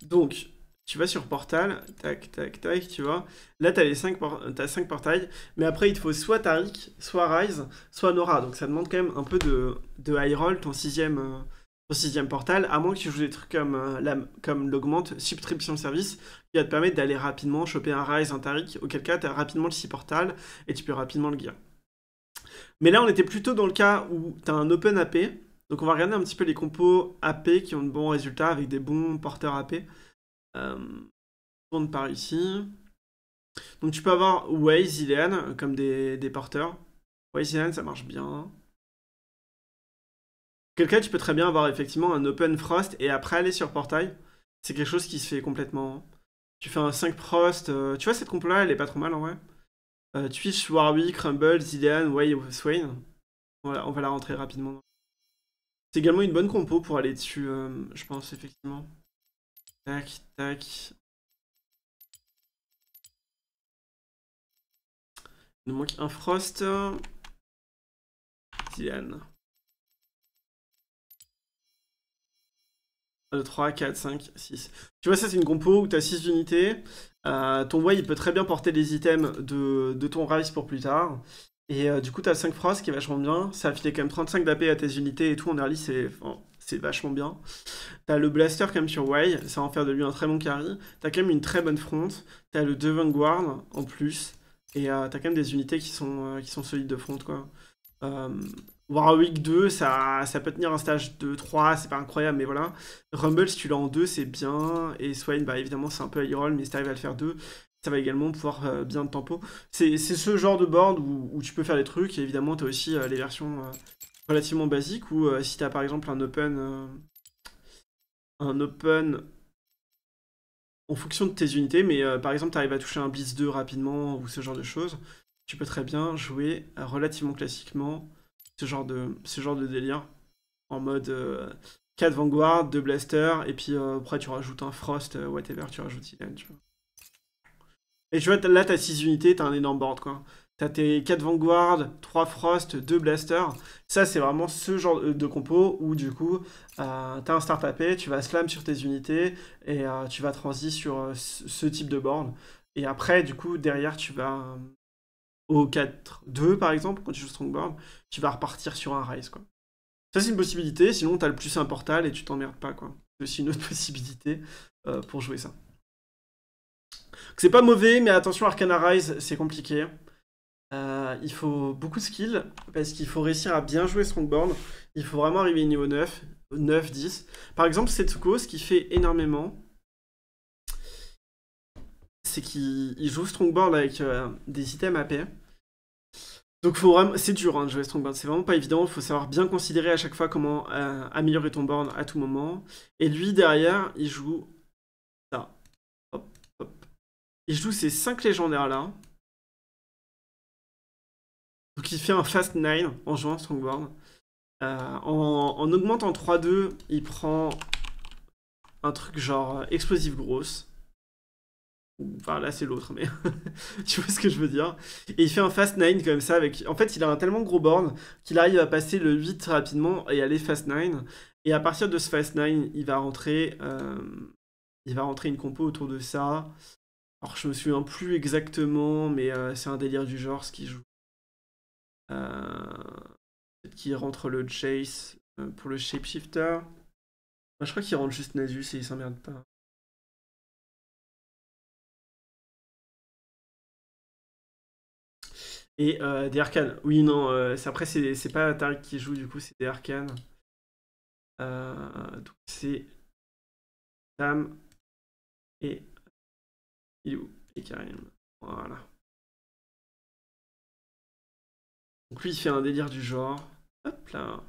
Donc, tu vas sur portal, tac, tac, tac, tu vois. Là, tu as, 5 cinq portails, mais après, il te faut soit Tariq, soit Rise, soit Nora. Donc, ça demande quand même un peu de, de high roll, ton sixième, euh, portal, à moins que tu joues des trucs euh, comme, l'augmente, subscription service, qui va te permettre d'aller rapidement choper un Rise, un Tariq, auquel cas, tu as rapidement le 6 portal et tu peux rapidement le gear. Mais là, on était plutôt dans le cas où tu as un open AP. Donc, on va regarder un petit peu les compos AP qui ont de bons résultats avec des bons porteurs AP. Euh, on tourne par ici. Donc, tu peux avoir Waze, euh, comme des, porteurs. Waze, ça marche bien. Quel cas, tu peux très bien avoir effectivement un open frost et après aller sur portail. C'est quelque chose qui se fait complètement. Tu fais un 5 frost. Euh, tu vois, cette compo là, elle est pas trop mal en vrai. Euh, Twitch, Warwick, Rumble, Zilean, Way Swain. Voilà, on va la rentrer rapidement. C'est également une bonne compo pour aller dessus, euh, je pense, effectivement. Tac, tac. Il nous manque un Frost. Zilean. 3, 4, 5, 6. Tu vois, ça, c'est une compo où tu as 6 unités. Euh, ton Way, il peut très bien porter des items de, ton rise pour plus tard. Et euh, du coup, tu as 5 Frost qui est vachement bien. Ça a quand même 35 d'AP à tes unités et tout. En early, c'est vachement bien. Tu as le Blaster quand même sur Way. Ça va en faire de lui un très bon carry. Tu as quand même une très bonne front. Tu as le 2 Vanguard en plus. Et euh, t'as tu quand même des unités qui sont, qui sont solides de front, quoi. Warwick 2, ça, ça peut tenir un stage de 3, c'est pas incroyable, mais voilà. Rumble, si tu l'as en 2, c'est bien. Et Swain, bah évidemment, c'est un peu high roll, mais si tu arrives à le faire 2, ça va également pouvoir euh, bien de tempo. C'est ce genre de board où, tu peux faire des trucs, et évidemment, as aussi euh, les versions euh, relativement basiques, où si tu as par exemple un open... un open en fonction de tes unités, mais par exemple, tu arrives à toucher un Blitz 2 rapidement, ou ce genre de choses, tu peux très bien jouer relativement classiquement ce genre de, ce genre de délire. En mode 4 euh, Vanguard, 2 Blaster, et puis euh, après tu rajoutes un Frost, euh, whatever, tu rajoutes tu vois. Et tu vois, là, t'as 6 unités, t'as un énorme board, quoi. T'as tes 4 Vanguard, 3 Frost, 2 Blaster. Ça, c'est vraiment ce genre de compo où, du coup, tu t'as un start tapé, tu vas slam sur tes unités et tu vas transi sur ce type de board. Et après, du coup, derrière, tu vas, au 4-2 par exemple, quand tu joues Strongborn, tu vas repartir sur un rise quoi. Ça c'est une possibilité, sinon t'as le plus un portal et tu t'emmerdes pas quoi. C'est aussi une autre possibilité euh, pour jouer ça. C'est pas mauvais, mais attention Arcana Rise, c'est compliqué. Euh, il faut beaucoup de skills, parce qu'il faut réussir à bien jouer Strongborn. Il faut vraiment arriver au niveau 9, 9, 10. Par exemple, Setsuko, ce qui fait énormément, c'est qu'il joue Strongboard avec euh, des items AP. Donc faut c'est dur hein, de jouer Strongboard, c'est vraiment pas évident, il faut savoir bien considérer à chaque fois comment euh, améliorer ton board à tout moment. Et lui derrière, il joue ça. Hop, hop. Il joue ces 5 légendaires là. Donc il fait un fast 9 en jouant Strongboard. Euh, en, en augmentant 3-2, il prend un truc genre explosive grosse. Enfin, là, c'est l'autre, mais tu vois ce que je veux dire. Et il fait un fast 9 comme ça. avec. En fait, il a un tellement gros board qu'il arrive à passer le 8 rapidement et aller fast 9. Et à partir de ce fast 9, il va rentrer, euh, il va rentrer une compo autour de ça. Alors, je me souviens plus exactement, mais euh, c'est un délire du genre ce qu'il joue. Euh, peut-être qu'il rentre le chase pour le shapeshifter. je crois qu'il rentre juste Nasus et il s'emmerde pas. Et euh, des arcanes. Oui, non, euh, après, c'est pas Tariq qui joue, du coup, c'est des arcanes. Euh, donc, c'est Sam et où et Karim. Voilà. Donc, lui, il fait un délire du genre. Hop là.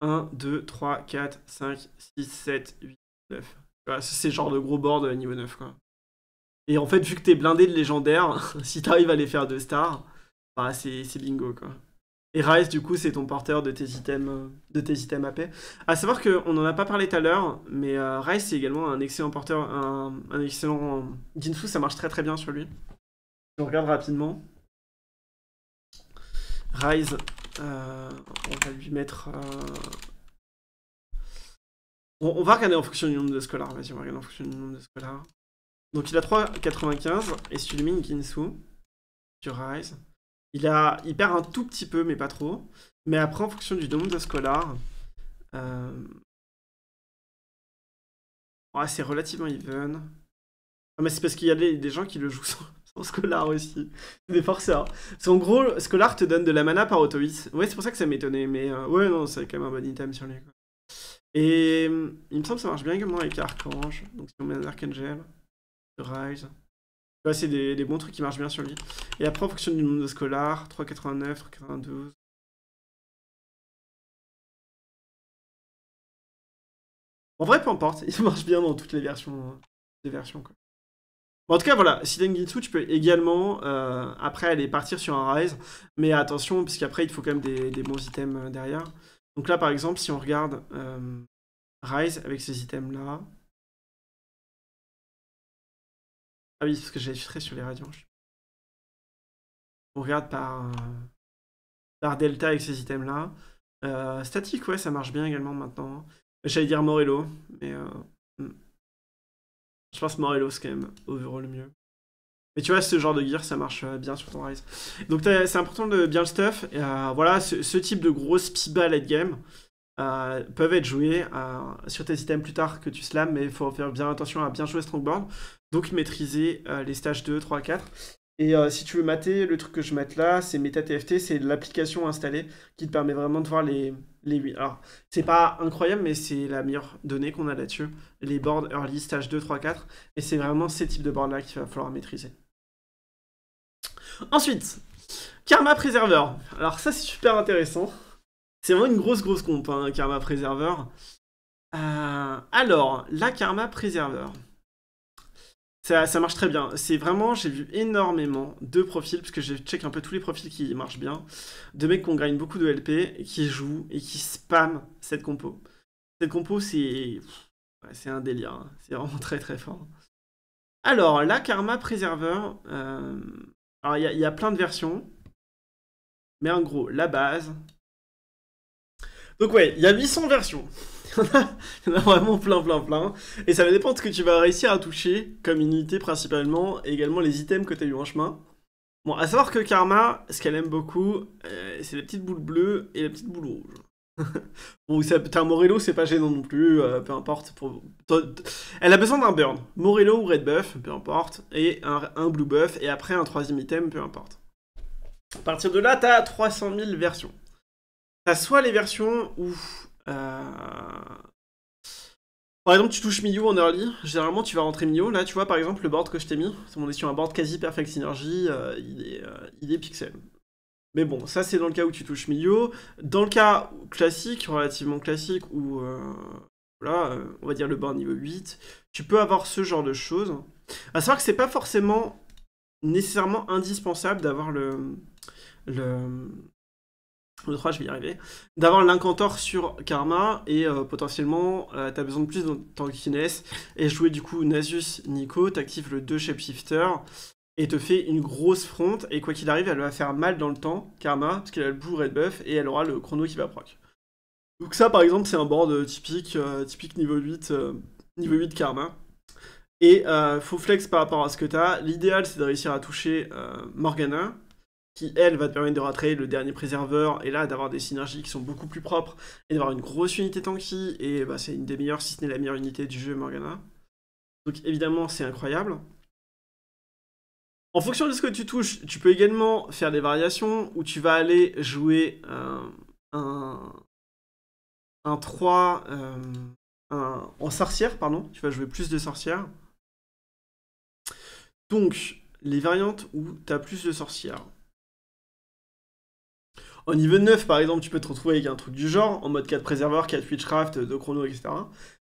1, 2, 3, 4, 5, 6, 7, 8, 9. Voilà, c'est genre de gros board niveau 9, quoi. Et en fait, vu que t'es blindé de légendaire, si t'arrives à les faire deux stars, bah c'est bingo quoi. Et Rise du coup, c'est ton porteur de tes items, de tes items AP. À savoir qu'on n'en a pas parlé tout à l'heure, mais euh, Rise c'est également un excellent porteur, un, un excellent. Euh, Jinsu ça marche très très bien sur lui. Je regarde rapidement. Rise, euh, on va lui mettre. On, va regarder en fonction du nombre de scolars, Vas-y, on va regarder en fonction du nombre de scolars. Donc il a 3,95. Et si tu élimines tu rise. Il, a, il perd un tout petit peu, mais pas trop. Mais après, en fonction du nombre de scolar. Euh, c'est relativement even. Ah, mais c'est parce qu'il y a des, gens qui le jouent sans, scolar aussi. C'est des forceurs. son gros, scolar te donne de la mana par auto -hit. Ouais, c'est pour ça que ça m'étonnait. Mais euh, ouais, non, c'est quand même un bon item sur lui. Et il me semble que ça marche bien également avec Archange. Donc si on met un Archangel. Rise. c'est des, bons trucs qui marchent bien sur lui. Et après, en fonction du nombre de scolaires, 3,89, 3,92. En vrai, peu importe, il marche bien dans toutes les versions. Hein. versions quoi. en tout cas, voilà, si tu peux également, euh, après, aller partir sur un Rise. Mais attention, puisqu'après, il faut quand même des, bons items euh, derrière. Donc là, par exemple, si on regarde euh, Rise avec ces items-là, Ah oui, parce que j'ai filtré sur les radiants. On regarde par, euh, par Delta avec ces items-là. Euh, statique, ouais, ça marche bien également maintenant. Hein. J'allais dire Morello, mais euh, hmm. je pense Morello, c'est quand même overall le mieux. Mais tu vois, ce genre de gear, ça marche bien sur ton Rise. Donc c'est important de bien le stuff. Et, voilà, ce, type de grosse speedball late game, euh, peuvent être joués euh, sur tes items plus tard que tu slams, mais il faut faire bien attention à bien jouer board, Donc maîtriser euh, les stages 2, 3, 4. Et si tu veux mater, le truc que je mets là, c'est MetaTFT, c'est l'application installée qui te permet vraiment de voir les, les 8. Alors, c'est pas incroyable, mais c'est la meilleure donnée qu'on a là-dessus. Les boards early, stage 2, 3, 4. Et c'est vraiment ces types de boards-là qu'il va falloir maîtriser. Ensuite, Karma Preserver. Alors ça, c'est super intéressant. C'est vraiment une grosse, grosse comp, hein, Karma Preserver. Euh, alors, la Karma Preserver. Ça, marche très bien. C'est vraiment, j'ai vu énormément de profils, parce que j'ai check un peu tous les profils qui marchent bien, de mecs qui ont beaucoup de LP, qui jouent et qui spamment cette compo. Cette compo, c'est. C'est un délire. Hein. C'est vraiment très très fort. Alors, la Karma Preserver. Euh, alors, il y, y, a plein de versions. Mais en gros, la base, donc ouais, il y a 800 versions. Il y, en a vraiment plein, plein, plein. Et ça va dépendre de ce que tu vas réussir à toucher comme unité principalement, et également les items que tu as eu en chemin. Bon, à savoir que Karma, ce qu'elle aime beaucoup, euh, c'est la petite boule bleue et la petite boule rouge. bon, t'as un Morello, c'est pas gênant non plus, euh, peu importe. Elle a besoin d'un burn. Morello ou Red Buff, peu importe. Et un, un Blue Buff, et après un troisième item, peu importe. À partir de là, t'as 300 000 versions. T'as soit les versions où. Euh, par exemple, tu touches Mio en early, généralement tu vas rentrer Mio. Là, tu vois, par exemple, le board que je t'ai mis, on est sur un board quasi perfect synergie, euh, il, est, euh, il est pixel. Mais bon, ça c'est dans le cas où tu touches Mio. Dans le cas classique, relativement classique, où voilà, on va dire le board niveau 8, tu peux avoir ce genre de choses. À savoir que c'est pas forcément nécessairement indispensable d'avoir le, le le 3, je vais y arriver, d'avoir l'incantor sur Karma et euh, potentiellement tu euh, t'as besoin de plus tankiness et jouer du coup Nasus Nico, t'actives le 2 Shapeshifter et te fait une grosse fronte et quoi qu'il arrive elle va faire mal dans le temps Karma parce qu'elle a le blue red buff et elle aura le chrono qui va proc. Donc ça par exemple c'est un board euh, typique, typique niveau 8, niveau 8 Karma. Et faux flex par rapport à ce que t'as, l'idéal c'est de réussir à toucher Morgana, qui, elle, va te permettre de rattraper le dernier préserveur, et là, d'avoir des synergies qui sont beaucoup plus propres, et d'avoir une grosse unité tanky, et bah, c'est une des meilleures, si ce n'est la meilleure unité du jeu, Morgana. Donc évidemment, c'est incroyable. En fonction de ce que tu touches, tu peux également faire des variations où tu vas aller jouer euh, un, un 3 euh, en sorcière, pardon. Tu vas jouer plus de sorcières. Donc, les variantes où tu as plus de sorcières. En niveau 9, par exemple, tu peux te retrouver avec un truc du genre, en mode 4 préserveurs, 4 witchcraft, 2 euh, chrono, etc.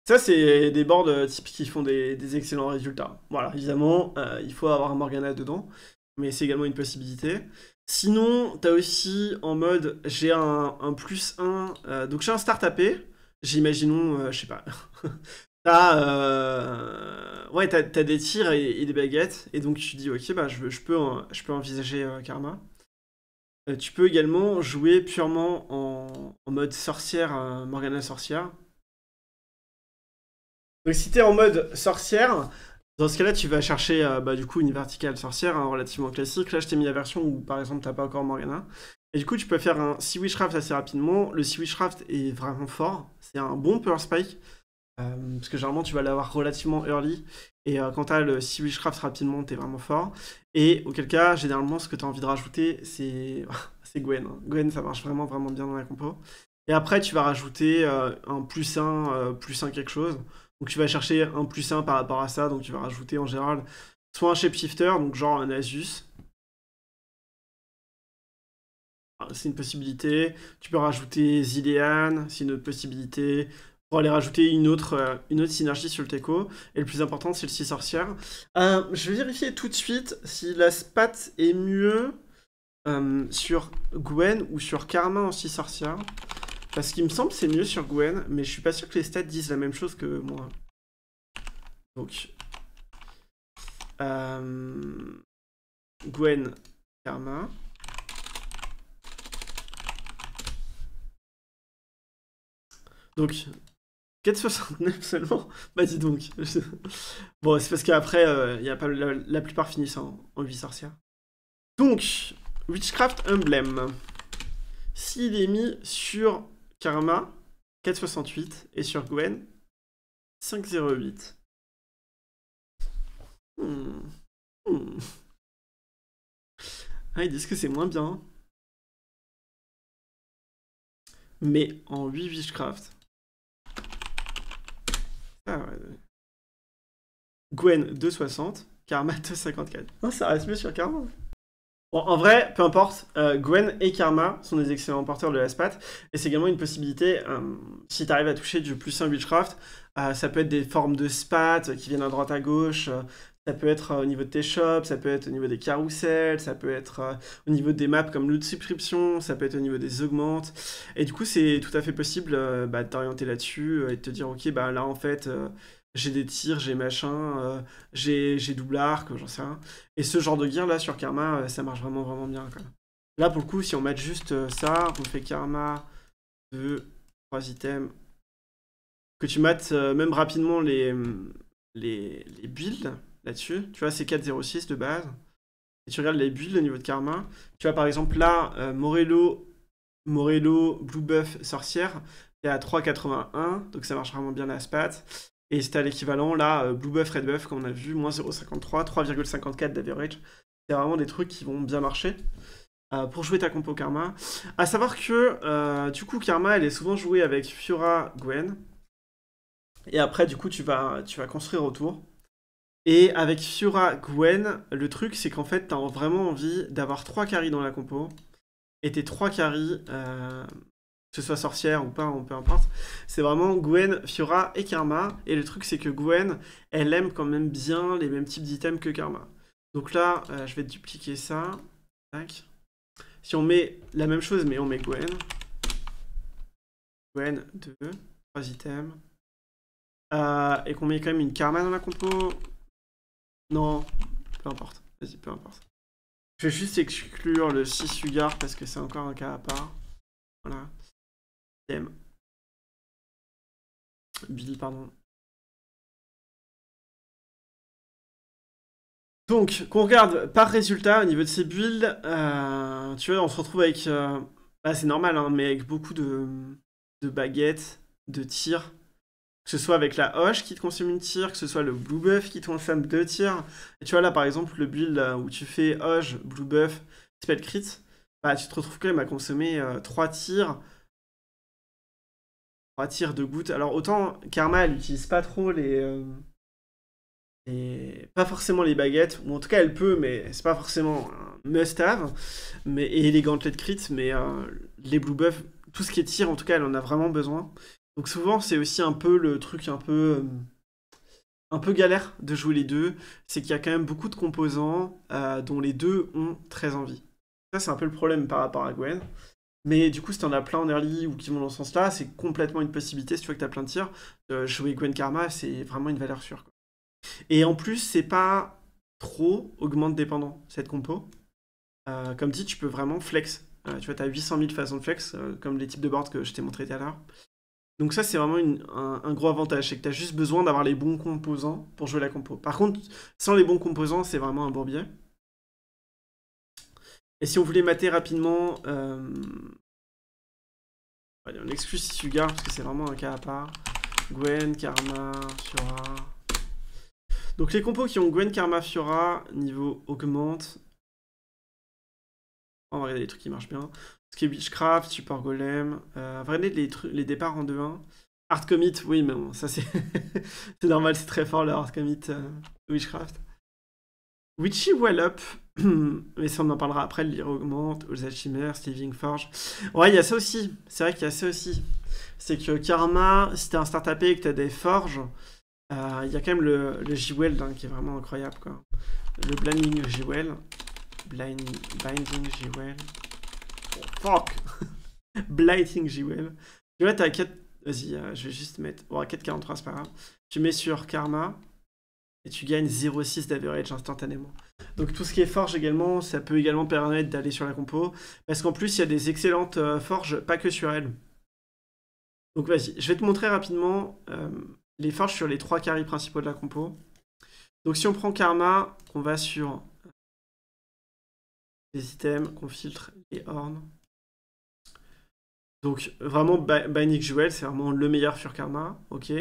Ça, c'est des boards euh, typiques qui font des, excellents résultats. Voilà, évidemment, euh, il faut avoir un Morgana dedans, mais c'est également une possibilité. Sinon, t'as aussi en mode j'ai un, plus 1, donc j'ai un start AP, j'imaginons, je sais pas. t'as ouais, t'as des tirs et, des baguettes, et donc tu dis ok, bah je peux, je peux envisager Karma. Euh, tu peux également jouer purement en, mode sorcière, euh, Morgana sorcière. Donc si tu es en mode sorcière, dans ce cas-là, tu vas chercher euh, bah, du une verticale sorcière hein, relativement classique. Là, je t'ai mis la version où par exemple, t'as pas encore Morgana. Et du coup, tu peux faire un Sea assez rapidement. Le Sea est vraiment fort. C'est un bon Power Spike. Euh, parce que généralement, tu vas l'avoir relativement early. Et euh, quand tu as le 6 Witchcraft rapidement, t'es vraiment fort. Et auquel cas, généralement, ce que tu as envie de rajouter, c'est Gwen. Hein. Gwen, ça marche vraiment, vraiment bien dans la compo. Et après, tu vas rajouter euh, un plus 1, plus 1 quelque chose. Donc tu vas chercher un plus 1 par rapport à ça. Donc tu vas rajouter en général soit un shapeshifter, donc genre un Asus. Ah, c'est une possibilité. Tu peux rajouter Zilean, c'est une autre possibilité pour aller rajouter une autre, euh, une autre synergie sur le teco. Et le plus important, c'est le 6 sorcières. Euh, je vais vérifier tout de suite si la spat est mieux euh, sur Gwen ou sur Karma en 6 sorcières. Parce qu'il me semble c'est mieux sur Gwen, mais je suis pas sûr que les stats disent la même chose que moi. Donc. Gwen, Karma. Donc, 4,69 seulement Bah dis donc. bon, c'est parce qu'après, il euh, y a pas, la, plupart finissent en, 8 sorcières. Donc, Witchcraft Emblem. S'il est mis sur Karma, 4,68, et sur Gwen, 5,08. Hmm. Hmm. Ah, ils que c'est moins bien. Mais en 8 Witchcraft, ah, Gwen 2,60, Karma 2,54. ça reste mieux sur Karma. Bon, en vrai, peu importe, euh, Gwen et Karma sont des excellents porteurs de la spat, et c'est également une possibilité, euh, si tu arrives à toucher du plus 1 Witchcraft, euh, ça peut être des formes de spat qui viennent à droite à gauche, ça peut être euh, au niveau de tes shops, ça peut être au niveau des carousels, ça peut être euh, au niveau des maps comme loot subscription, ça peut être au niveau des augmentes. Et du coup, c'est tout à fait possible euh, bah, de t'orienter là-dessus et de te dire, ok, bah là en fait, j'ai des tirs, j'ai machin, j'ai double arc, j'en sais rien. Et ce genre de gear là sur Karma, ça marche vraiment vraiment bien. Quoi. Là pour le coup, si on met juste ça, on fait Karma, 2, 3 items, que tu mates même rapidement les, les, les builds là-dessus. Tu vois, c'est 4,06 de base. Et tu regardes les builds au niveau de karma. Tu vois, par exemple, là, euh, Morello, Morello, Blue Buff, Sorcière, t'es à 3,81. Donc ça marche vraiment bien la spat. Et c'est à l'équivalent, là, euh, Blue Buff, Red Buff, comme on a vu, moins 0,53, 3,54 d'average. C'est vraiment des trucs qui vont bien marcher. Euh, pour jouer ta compo Karma. À savoir que, du coup, Karma, elle est souvent jouée avec Fiora, Gwen. Et après, du coup, tu vas, tu vas construire autour. Et avec Fiora Gwen, le truc c'est qu'en fait, t'as vraiment envie d'avoir trois caries dans la compo. Et tes trois Caries, euh, que ce soit sorcière ou pas, on peu importe, c'est vraiment Gwen, Fiora et Karma. Et le truc c'est que Gwen, elle aime quand même bien les mêmes types d'items que Karma. Donc là, euh, je vais dupliquer ça. Tac. Si on met la même chose, mais on met Gwen. Gwen, 2, 3 items. Euh, et qu'on met quand même une Karma dans la compo, non, peu importe. Vas-y, peu importe. Je vais juste exclure le 6 Ugar parce que c'est encore un cas à part. Voilà. Thème. Billy, pardon. Donc, qu'on regarde par résultat au niveau de ces builds, euh, tu vois, on se retrouve avec, euh, bah, c'est normal, hein, mais avec beaucoup de baguettes, de tirs, que ce soit avec la hoche qui te consomme une tir, que ce soit le blue buff qui te consomme deux tirs. Et tu vois là par exemple le build euh, où tu fais hoche, blue buff, spell crit, bah tu te retrouves quand même à consommer euh, trois tirs. Trois tirs de gouttes. Alors autant Karma elle n'utilise pas trop euh, les, pas forcément les baguettes, ou en tout cas elle peut, mais c'est pas forcément un must-have. Mais... Et les gantelets crit, mais les blue buffs, tout ce qui est tir en tout cas elle en a vraiment besoin. Donc souvent, c'est aussi un peu le truc un peu, euh, un peu galère de jouer les deux, c'est qu'il y a quand même beaucoup de composants euh, dont les deux ont très envie. Ça, c'est un peu le problème par rapport à Gwen. Mais du coup, si t'en as plein en early ou qui vont dans ce sens-là, c'est complètement une possibilité, si tu vois que t'as plein de tirs, jouer Gwen Karma, c'est vraiment une valeur sûre. Et en plus, c'est pas trop augmente dépendant, cette compo. Euh, comme dit, tu peux vraiment flex. tu vois, t'as 800 000 façons de flex, comme les types de boards que je t'ai montré tout à l'heure. Donc ça, c'est vraiment un, gros avantage, c'est que tu as juste besoin d'avoir les bons composants pour jouer la compo. Par contre, sans les bons composants, c'est vraiment un bourbier. Et si on voulait mater rapidement... Euh... Allez, on tu Sugar, parce que c'est vraiment un cas à part. Gwen, Karma, Fiora... Donc les compos qui ont Gwen, Karma, Fiora, niveau augmente. On va regarder les trucs qui marchent bien. Ce qui est support golem. Euh, Vrai les, les départs en 2-1. Art commit, oui, mais bon, ça c'est C'est normal, c'est très fort le Art commit euh, Witchcraft. Witchy Well Up, mais ça on en parlera après, le augmente, aux Alchimers, Living Forge. Ouais, il y a ça aussi, c'est vrai qu'il y a ça aussi. C'est que Karma, si t'es un startup et que t'as des forges, euh, il y a quand même le, le Weld hein, qui est vraiment incroyable quoi. Le Blinding Jewel. Blind, blinding Jewel. Fuck Blighting Jewel. wave Tu à 4... Vas-y, euh, je vais juste mettre... Bon, à 4,43, c'est pas grave. Tu mets sur Karma, et tu gagnes 0,6 d'average instantanément. Donc tout ce qui est forge également, ça peut également permettre d'aller sur la compo, parce qu'en plus, il y a des excellentes euh, forges, pas que sur elle. Donc vas-y, je vais te montrer rapidement euh, les forges sur les trois carrés principaux de la compo. Donc si on prend Karma, on va sur les items, qu'on filtre les horns. Donc vraiment, Binding Jewel, c'est vraiment le meilleur sur Karma. Ok.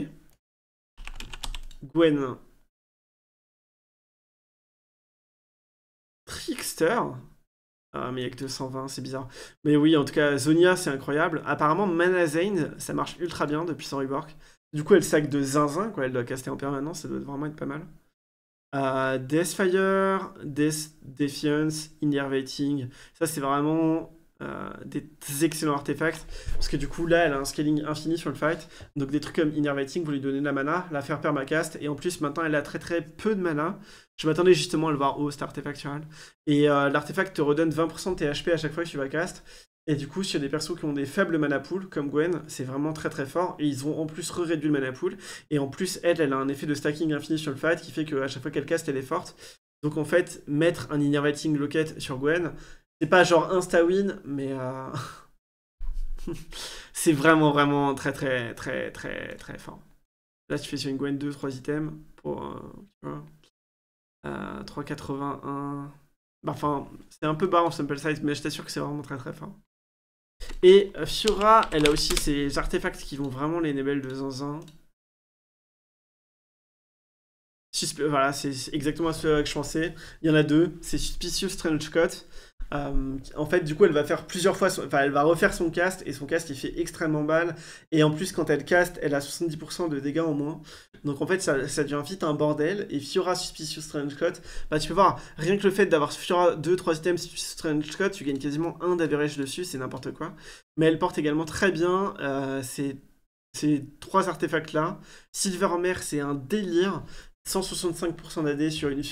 Gwen. Trickster. Ah, mais il n'y a que 220, c'est bizarre. Mais oui, en tout cas, Zonia, c'est incroyable. Apparemment, Mana Zane, ça marche ultra bien depuis son rework. Du coup, elle sac de zinzin, quoi. Elle doit caster en permanence, ça doit vraiment être pas mal. Euh, Deathfire, Death Defiance, Innervating. Ça, c'est vraiment euh, des excellents artefacts. Parce que du coup, là, elle a un scaling infini sur le fight. Donc des trucs comme Innervating, vous lui donnez de la mana, la faire perma-cast Et en plus, maintenant, elle a très très peu de mana. Je m'attendais justement à le voir haut, cet Et euh, l'artefact te redonne 20% de tes HP à chaque fois que tu vas cast. Et du coup, sur des persos qui ont des faibles mana pool, comme Gwen, c'est vraiment très très fort. Et ils ont en plus réduit le mana pool. Et en plus, elle, elle a un effet de stacking infini sur le fight qui fait qu'à chaque fois qu'elle caste, elle est forte. Donc en fait, mettre un Innervating Locket sur Gwen, c'est pas genre insta-win, mais. Euh, c'est vraiment, vraiment très, très, très, très, très fort. Là, tu fais sur une Gwen 2, 3 items pour. 3,81. Euh, euh, bah, enfin, c'est un peu bas en sample size, mais je t'assure que c'est vraiment très, très fort. Et Fiora, elle a aussi ces artefacts qui vont vraiment les Nebel de Zanzin. voilà, c'est exactement ce que je pensais. Il y en a deux. C'est Suspicious Strange Cut euh, en fait, du coup, elle va faire plusieurs fois, enfin, elle va refaire son cast et son cast il fait extrêmement mal. Et en plus, quand elle cast, elle a 70% de dégâts en moins. Donc en fait, ça, devient vite un bordel. Et Fiora Suspicious Strange Cut, bah tu peux voir, rien que le fait d'avoir Fiora 2-3 items Suspicious Strange Cut, tu gagnes quasiment un d'average dessus, c'est n'importe quoi. Mais elle porte également très bien euh, ces, ces trois artefacts là. Silvermer, c'est un délire. 165% d'AD sur une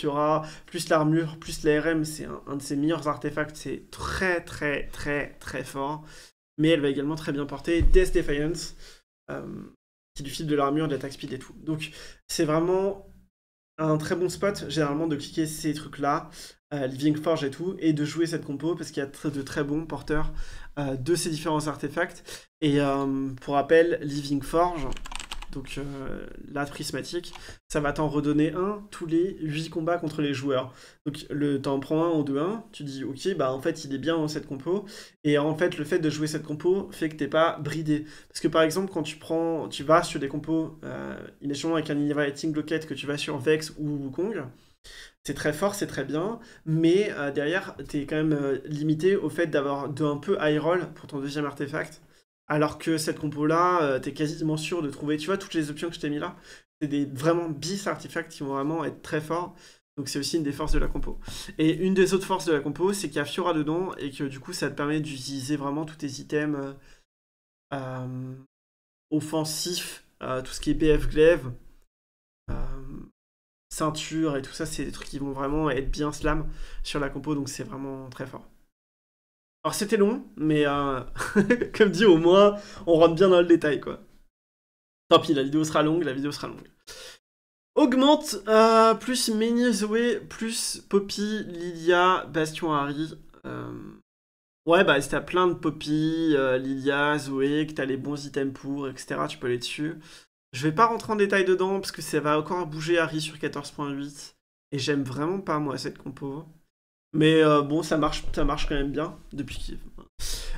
plus l'armure, plus l'ARM, c'est un, de ses meilleurs artefacts, c'est très très très très fort. Mais elle va également très bien porter Death Defiance, euh, qui du fil de l'armure, de l'attaque speed et tout. Donc c'est vraiment un très bon spot, généralement, de cliquer ces trucs-là, euh, Living Forge et tout, et de jouer cette compo, parce qu'il y a de très bons porteurs euh, de ces différents artefacts. Et pour rappel, Living Forge, donc euh, la prismatique, ça va t'en redonner un tous les 8 combats contre les joueurs. Donc le, t'en prends un ou 2-1, tu dis ok, bah en fait il est bien cette compo. Et en fait le fait de jouer cette compo fait que t'es pas bridé. Parce que par exemple quand tu prends, tu vas sur des compos, est euh, initialement avec un Inviting Blockade que tu vas sur Vex ou Wukong, c'est très fort, c'est très bien, mais euh, derrière, t'es quand même limité au fait d'avoir de un peu high roll pour ton deuxième artefact. Alors que cette compo-là, tu euh, t'es quasiment sûr de trouver, tu vois, toutes les options que je t'ai mis là, c'est des vraiment bis artifacts qui vont vraiment être très forts. Donc c'est aussi une des forces de la compo. Et une des autres forces de la compo, c'est qu'il y a Fiora dedans et que du coup ça te permet d'utiliser vraiment tous tes items euh, euh, offensifs, tout ce qui est BF glaive, ceinture et tout ça, c'est des trucs qui vont vraiment être bien slam sur la compo, donc c'est vraiment très fort. Alors c'était long, mais euh, comme dit, au moins, on rentre bien dans le détail, quoi. Tant pis, la vidéo sera longue, la vidéo sera longue. Augmente, euh, plus Mini Zoé, plus Poppy, Lilia, Bastion Harry. Euh. Ouais, bah si t'as plein de Poppy, Lilia, Zoé, que t'as les bons items pour, etc., tu peux aller dessus. Je vais pas rentrer en détail dedans, parce que ça va encore bouger Harry sur 14.8. Et j'aime vraiment pas, moi, cette compo. Mais euh, bon, ça marche, ça marche quand même bien depuis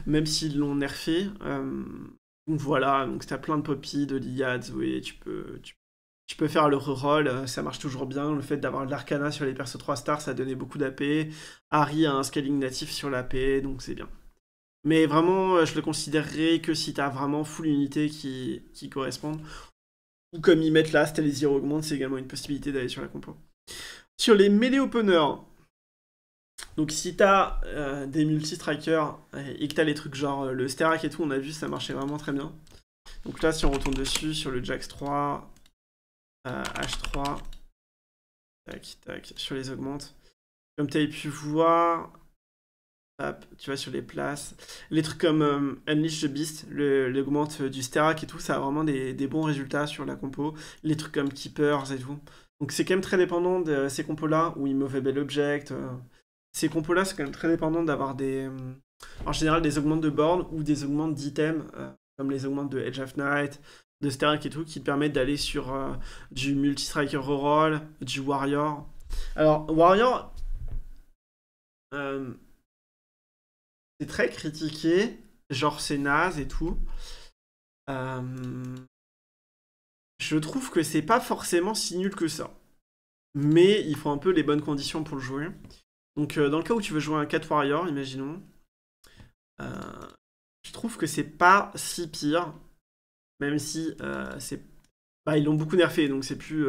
Même s'ils l'ont nerfé. Euh, donc voilà, donc t'as plein de Poppy, de Liads tu peux, tu, peux faire le reroll, euh, ça marche toujours bien. Le fait d'avoir de l'arcana sur les persos 3 stars, ça donnait beaucoup d'AP. Harry a un scaling natif sur l'AP, donc c'est bien. Mais vraiment, je le considérerais que si t'as vraiment full unité qui, qui correspondent. Ou comme ils mettent là, Stalésir augmente, c'est également une possibilité d'aller sur la compo. Sur les melee openers, donc si t'as euh, des multi-trackers et, que t'as les trucs genre euh, le Sterak et tout, on a vu ça marchait vraiment très bien. Donc là si on retourne dessus sur le Jax 3, euh, H3, tac tac, sur les augmentes. Comme t'avais pu voir, tu vois, sur les places. Les trucs comme Unleash the Beast, l'augmente du Sterak et tout, ça a vraiment des, bons résultats sur la compo. Les trucs comme Keepers et tout. Donc c'est quand même très dépendant de ces compos là où il mauvais bel object ces compos-là, c'est quand même très dépendant d'avoir des, euh, en général des augmentes de bornes ou des augmentes d'items, euh, comme les augmentes de Edge of Night, de Sterak et tout, qui te permettent d'aller sur euh, du multi-striker roll, du Warrior. Alors, Warrior, c'est très critiqué, genre c'est naze et tout. je trouve que c'est pas forcément si nul que ça. Mais il faut un peu les bonnes conditions pour le jouer. Donc, euh, dans le cas où tu veux jouer un 4 Warrior, imaginons, euh, je trouve que c'est pas si pire, même si euh, c'est. Bah, ils l'ont beaucoup nerfé, donc c'est plus,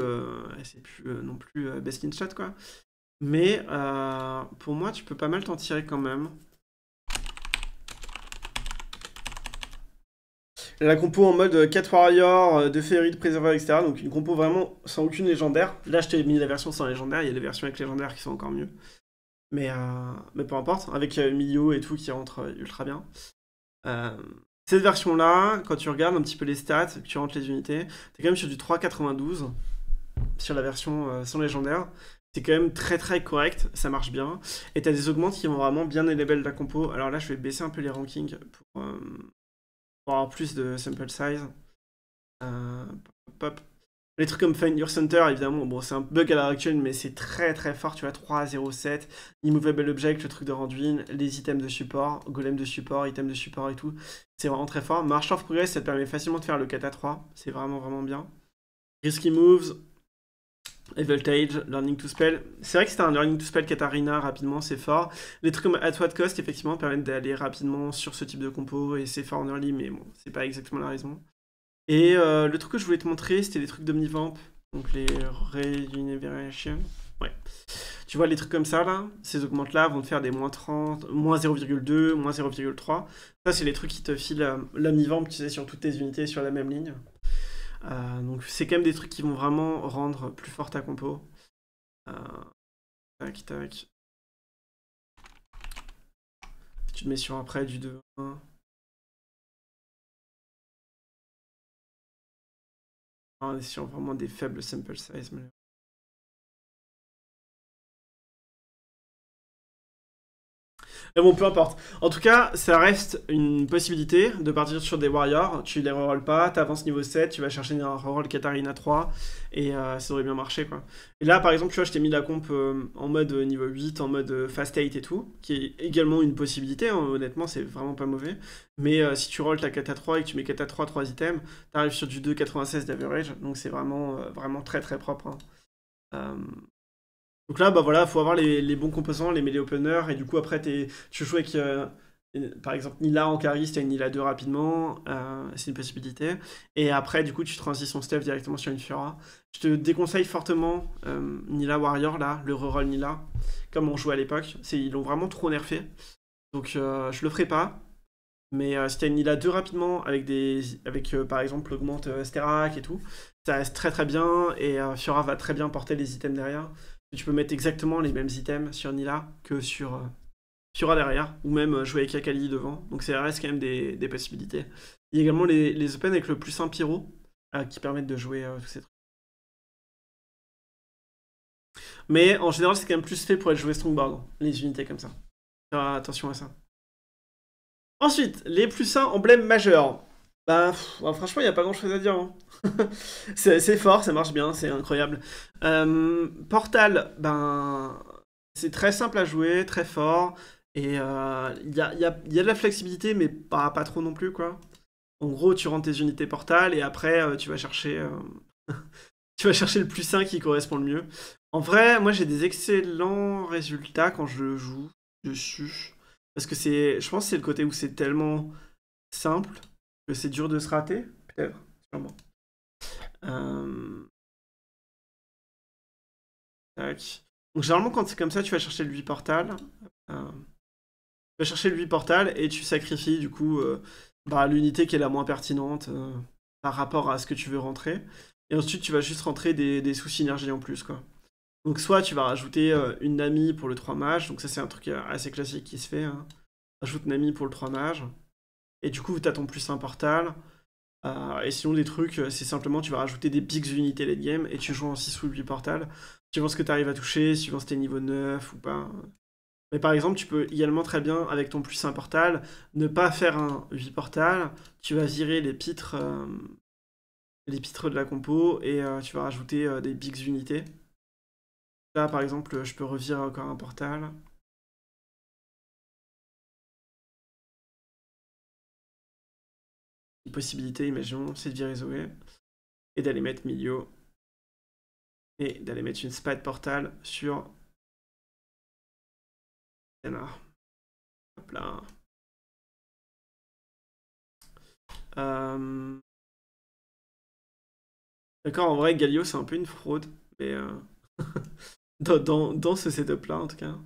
c'est non plus best in chat quoi. Mais pour moi, tu peux pas mal t'en tirer quand même. La compo en mode 4 Warrior, de Fairy de Preserver etc. Donc une compo vraiment sans aucune légendaire. Là, je t'ai mis la version sans légendaire, il y a les versions avec légendaire qui sont encore mieux. Mais, euh, mais peu importe, avec euh, milieu et tout qui rentre euh, ultra bien. cette version-là, quand tu regardes un petit peu les stats, tu rentres les unités, t'es quand même sur du 3,92 sur la version sans légendaire. C'est quand même très très correct, ça marche bien. Et t'as des augmentes qui vont vraiment bien de la compo. Alors là, je vais baisser un peu les rankings pour, avoir plus de sample size. Les trucs comme Find Your Center, évidemment, bon, c'est un bug à l'heure actuelle, mais c'est très très fort, tu vois, 3 0, 7, Immovable Object, le truc de Randuin, les items de support, golem de support, items de support et tout, c'est vraiment très fort. March of Progress, ça te permet facilement de faire le kata 3, c'est vraiment vraiment bien. Risky Moves, Evoltage, Learning to Spell. C'est vrai que c'était un Learning to Spell Katarina rapidement, c'est fort. Les trucs comme At What Cost, effectivement, permettent d'aller rapidement sur ce type de compo et c'est fort en early, mais bon, c'est pas exactement la raison. Et euh, le truc que je voulais te montrer, c'était des trucs d'Omnivamp, donc les Reuniveration. Ouais. Tu vois, les trucs comme ça, là, ces augmentes-là vont te faire des moins 30, moins 0,2, moins 0,3. Ça, c'est les trucs qui te filent euh, l'Omnivamp, tu sais, sur toutes tes unités sur la même ligne. Euh, donc, c'est quand même des trucs qui vont vraiment rendre plus fort ta compo. tac, tac. Tu te mets sur après du 2 on hein, est sur vraiment des faibles sample size. Mais bon, peu importe. En tout cas, ça reste une possibilité de partir sur des Warriors. Tu les rerolls pas, avances niveau 7, tu vas chercher un reroll Katarina 3, et euh, ça aurait bien marché, quoi. Et là, par exemple, tu vois, je t'ai mis la comp euh, en mode euh, niveau 8, en mode fast 8 et tout, qui est également une possibilité, hein. honnêtement, c'est vraiment pas mauvais. Mais si tu rolls ta Kata 3 et que tu mets Kata 3, 3 items, t'arrives sur du 2,96 d'average, donc c'est vraiment, vraiment très très propre. Hein. Donc là, bah voilà, faut avoir les, bons composants, les melee openers, et du coup après tu joues avec euh, par exemple Nila en as une Nila 2 rapidement, euh, c'est une possibilité. Et après, du coup, tu transites son step directement sur une Fiora. Je te déconseille fortement euh, Nila Warrior, là, le reroll Nila, comme on jouait à l'époque. Ils l'ont vraiment trop nerfé. Donc je le ferai pas. Mais si as une Nila 2 rapidement, avec, des, avec par exemple l'augmente Sterak et tout, ça reste très très bien et Fiora va très bien porter les items derrière. Tu peux mettre exactement les mêmes items sur Nila que sur, euh, derrière, ou même euh, jouer avec Akali devant. Donc ça reste quand même des, possibilités. Il y a également les, les Open avec le plus 1 pyro, euh, qui permettent de jouer tous ces trucs. Mais en général, c'est quand même plus fait pour être joué Strongboard, les unités comme ça. Faire attention à ça. Ensuite, les plus 1 emblèmes majeurs. Bah, bah, franchement, il n'y a pas grand chose à dire. Hein. c'est fort, ça marche bien, c'est incroyable. Euh, Portal, ben, c'est très simple à jouer, très fort. Et il euh, y, a, de la flexibilité, mais pas, trop non plus, quoi. En gros, tu rentres tes unités Portal et après, euh, tu vas chercher. tu vas chercher le plus sain qui correspond le mieux. En vrai, moi j'ai des excellents résultats quand je joue dessus. Parce que c'est. Je pense que c'est le côté où c'est tellement simple c'est dur de se rater, sûrement. Euh, donc généralement quand c'est comme ça, tu vas chercher le 8 portal. Euh, tu vas chercher le 8 portal et tu sacrifies du coup euh, bah, l'unité qui est la moins pertinente par rapport à ce que tu veux rentrer. Et ensuite tu vas juste rentrer des, sous-synergies en plus quoi. Donc soit tu vas rajouter une Nami pour le 3 mage, donc ça c'est un truc assez classique qui se fait. ajoute hein. Rajoute Nami pour le 3 mage. Et du coup, tu as ton plus 1 portal. Euh, et sinon, des trucs, euh, c'est simplement tu vas rajouter des bigs unités late game et tu joues en 6 ou 8 portal. suivant ce que tu arrives à toucher, suivant si t'es niveau 9 ou pas. Mais par exemple, tu peux également très bien, avec ton plus 1 portal, ne pas faire un 8 portal, tu vas virer les pitres, euh, les pitres de la compo et tu vas rajouter des bigs unités. Là, par exemple, je peux revirer encore un portal. une possibilité, imaginons, c'est de virer et d'aller mettre Milio et d'aller mettre une spade portal sur là. Euh, d'accord, en vrai, Galio, c'est un peu une fraude, mais euh, dans, dans, dans, ce setup-là, en tout cas.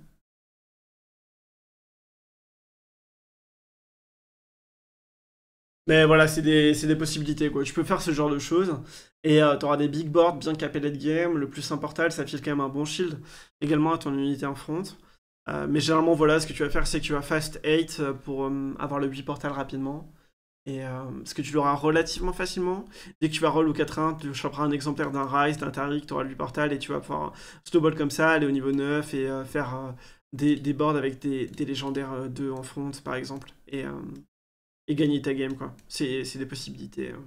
Mais voilà, c'est des, des, possibilités. Quoi. Tu peux faire ce genre de choses. Et euh, tu auras des big boards bien capés de game. Le plus portal ça file quand même un bon shield. Également à ton unité en front. Euh, mais généralement, voilà, ce que tu vas faire, c'est que tu vas fast 8 euh, pour avoir le 8 portal rapidement. Et ce que tu l'auras relativement facilement. Dès que tu vas roll au 4-1, tu choperas un exemplaire d'un Rise, d'un Tariq, tu auras le 8 portal et tu vas pouvoir snowball comme ça, aller au niveau 9 et faire des, boards avec des, des légendaires 2 en front, par exemple. Et et gagner ta game, quoi. C'est des possibilités. Hein.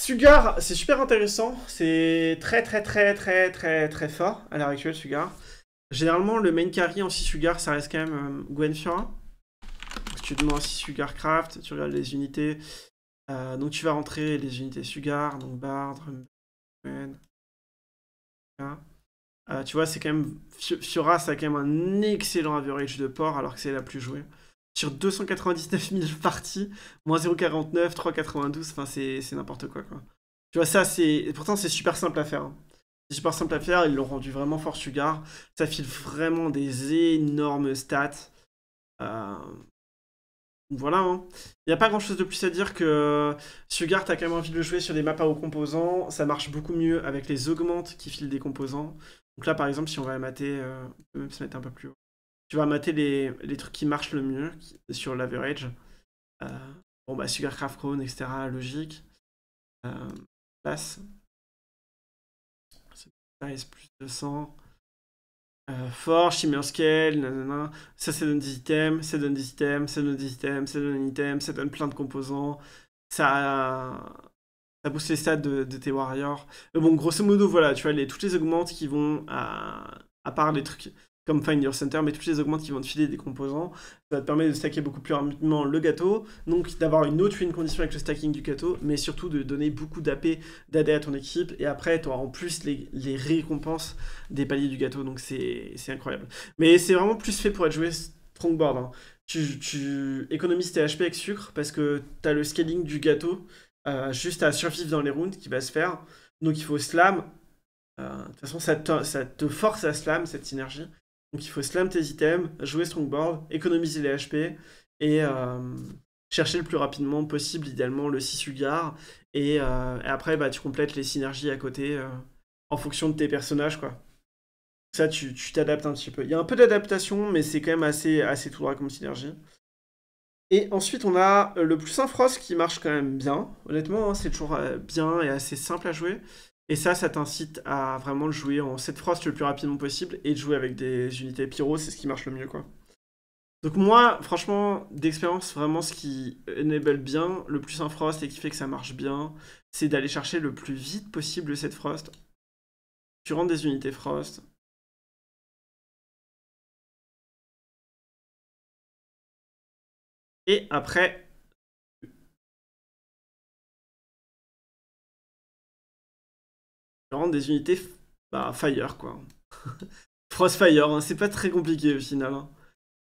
Sugar, c'est super intéressant. C'est très, très, très, très, très, très fort à l'heure actuelle, Sugar. Généralement, le main carry en 6 Sugar, ça reste quand même euh, Gwen Fiora. tu demandes 6 Sugar Craft, tu regardes les unités. Euh, donc, tu vas rentrer les unités Sugar, donc Bard, Gwen. Euh, tu vois, c'est quand même. Fiora, ça a quand même un excellent average de port alors que c'est la plus jouée sur 299 000 parties, moins 0,49, 3,92, enfin c'est n'importe quoi, quoi. Tu vois, ça, c'est. Pourtant, c'est super simple à faire. Hein. C'est super simple à faire, ils l'ont rendu vraiment fort Sugar. Ça file vraiment des énormes stats. Euh, voilà, hein. il n'y a pas grand chose de plus à dire que Sugar, as quand même envie de le jouer sur des maps à aux composants. Ça marche beaucoup mieux avec les augmentes qui filent des composants. Donc là, par exemple, si on va mater, euh, on peut même se mettre un peu plus haut tu vas mater les, les, trucs qui marchent le mieux sur l'average. Euh, bon, bah, Sugarcraft Crown, etc., logique. Euh, place. plus 200. Euh, fort, chimie scale, nanana. Ça, ça donne des items, ça donne des items, ça donne des items, ça donne des items, ça donne plein de composants. Ça, ça booste les stats de, tes warriors. Euh, bon, grosso modo, voilà, tu vois, les, toutes les augmentes qui vont à, à part les trucs comme Find Your Center, mais toutes les augmentes qui vont te filer des composants. Ça te permet de stacker beaucoup plus rapidement le gâteau, donc d'avoir une autre win condition avec le stacking du gâteau, mais surtout de donner beaucoup d'AP, d'AD à ton équipe, et après tu auras en plus les, récompenses des paliers du gâteau, donc c'est incroyable. Mais c'est vraiment plus fait pour être joué strongboard. board, hein. Tu, économises tes HP avec sucre parce que tu as le scaling du gâteau euh, juste à survivre dans les rounds qui va se faire. Donc il faut slam. Euh, de toute façon, ça te, ça te force à slam cette synergie. Donc il faut slam tes items, jouer Strongboard, économiser les HP et euh, chercher le plus rapidement possible, idéalement, le 6 Et, euh, et après, bah, tu complètes les synergies à côté euh, en fonction de tes personnages. quoi. Ça, tu t'adaptes un petit peu. Il y a un peu d'adaptation, mais c'est quand même assez, assez tout droit comme synergie. Et ensuite, on a le plus Frost qui marche quand même bien. Honnêtement, hein, c'est toujours bien et assez simple à jouer. Et ça, ça t'incite à vraiment le jouer en cette frost le plus rapidement possible et de jouer avec des unités pyro, c'est ce qui marche le mieux, quoi. Donc moi, franchement, d'expérience, vraiment ce qui enable bien le plus un frost et qui fait que ça marche bien, c'est d'aller chercher le plus vite possible cette frost. Tu rentres des unités frost. Et après, rendre des unités bah, fire, quoi. Frostfire, fire hein, c'est pas très compliqué au final. Hein.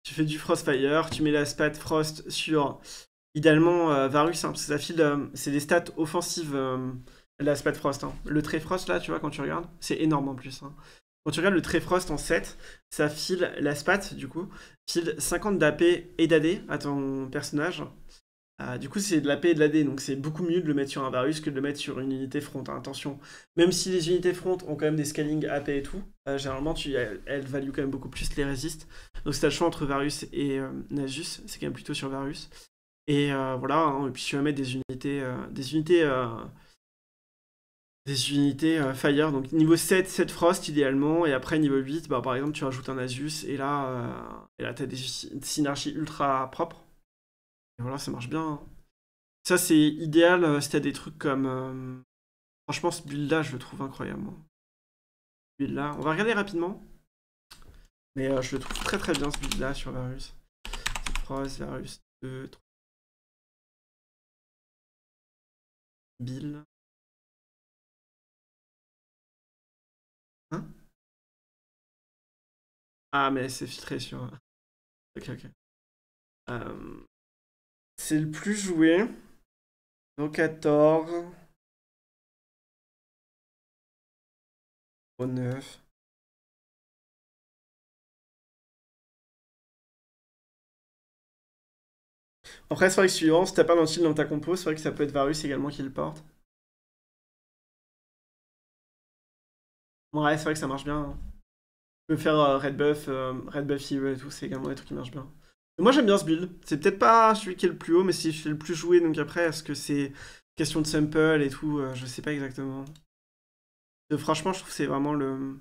Tu fais du Frostfire, tu mets la spat Frost sur idéalement euh, Varus, hein, parce que ça file, euh, c'est des stats offensives euh, la spat Frost. Le trait Frost là, tu vois, quand tu regardes, c'est énorme en plus. Quand tu regardes le trait Frost en 7, ça file la spat du coup, file 50 d'AP et d'AD à ton personnage ah, du coup, c'est de la P et de la D, donc c'est beaucoup mieux de le mettre sur un Varus que de le mettre sur une unité front. Hein. attention, même si les unités front ont quand même des scaling AP et tout, euh, généralement, tu, elles, valuent quand même beaucoup plus les résistes. Donc, c'est le choix entre Varus et euh, Nasus, c'est quand même plutôt sur Varus. Et euh, voilà, hein, et puis tu vas mettre des unités, des unités, des unités Fire, donc niveau 7, 7 Frost idéalement, et après niveau 8, bah, par exemple, tu rajoutes un Nasus, et là, et là tu as des synergies ultra propres. Et voilà, ça marche bien. Hein. Ça, c'est idéal c'était euh, si t'as des trucs comme. Euh, franchement, ce build-là, je le trouve incroyable. build-là, on va regarder rapidement. Mais euh, je le trouve très très bien ce build-là sur Varus. C'est Varus 2, 3. Bill. Hein Ah, mais c'est filtré sur. Ok, ok. Euh, c'est le plus joué. Donc 14. 9. Après, c'est vrai que suivant, si t'as pas d'antil dans ta compo, c'est vrai que ça peut être Varus également qui le porte. Ouais, c'est vrai que ça marche bien. Hein. Tu peux faire euh, Red Buff, euh, Red Buff et tout, c'est également des trucs qui marchent bien. Moi j'aime bien ce build. C'est peut-être pas celui qui est le plus haut, mais c'est le plus joué. Donc après, est-ce que c'est question de sample et tout euh, Je sais pas exactement. Euh, franchement, je trouve que c'est vraiment le,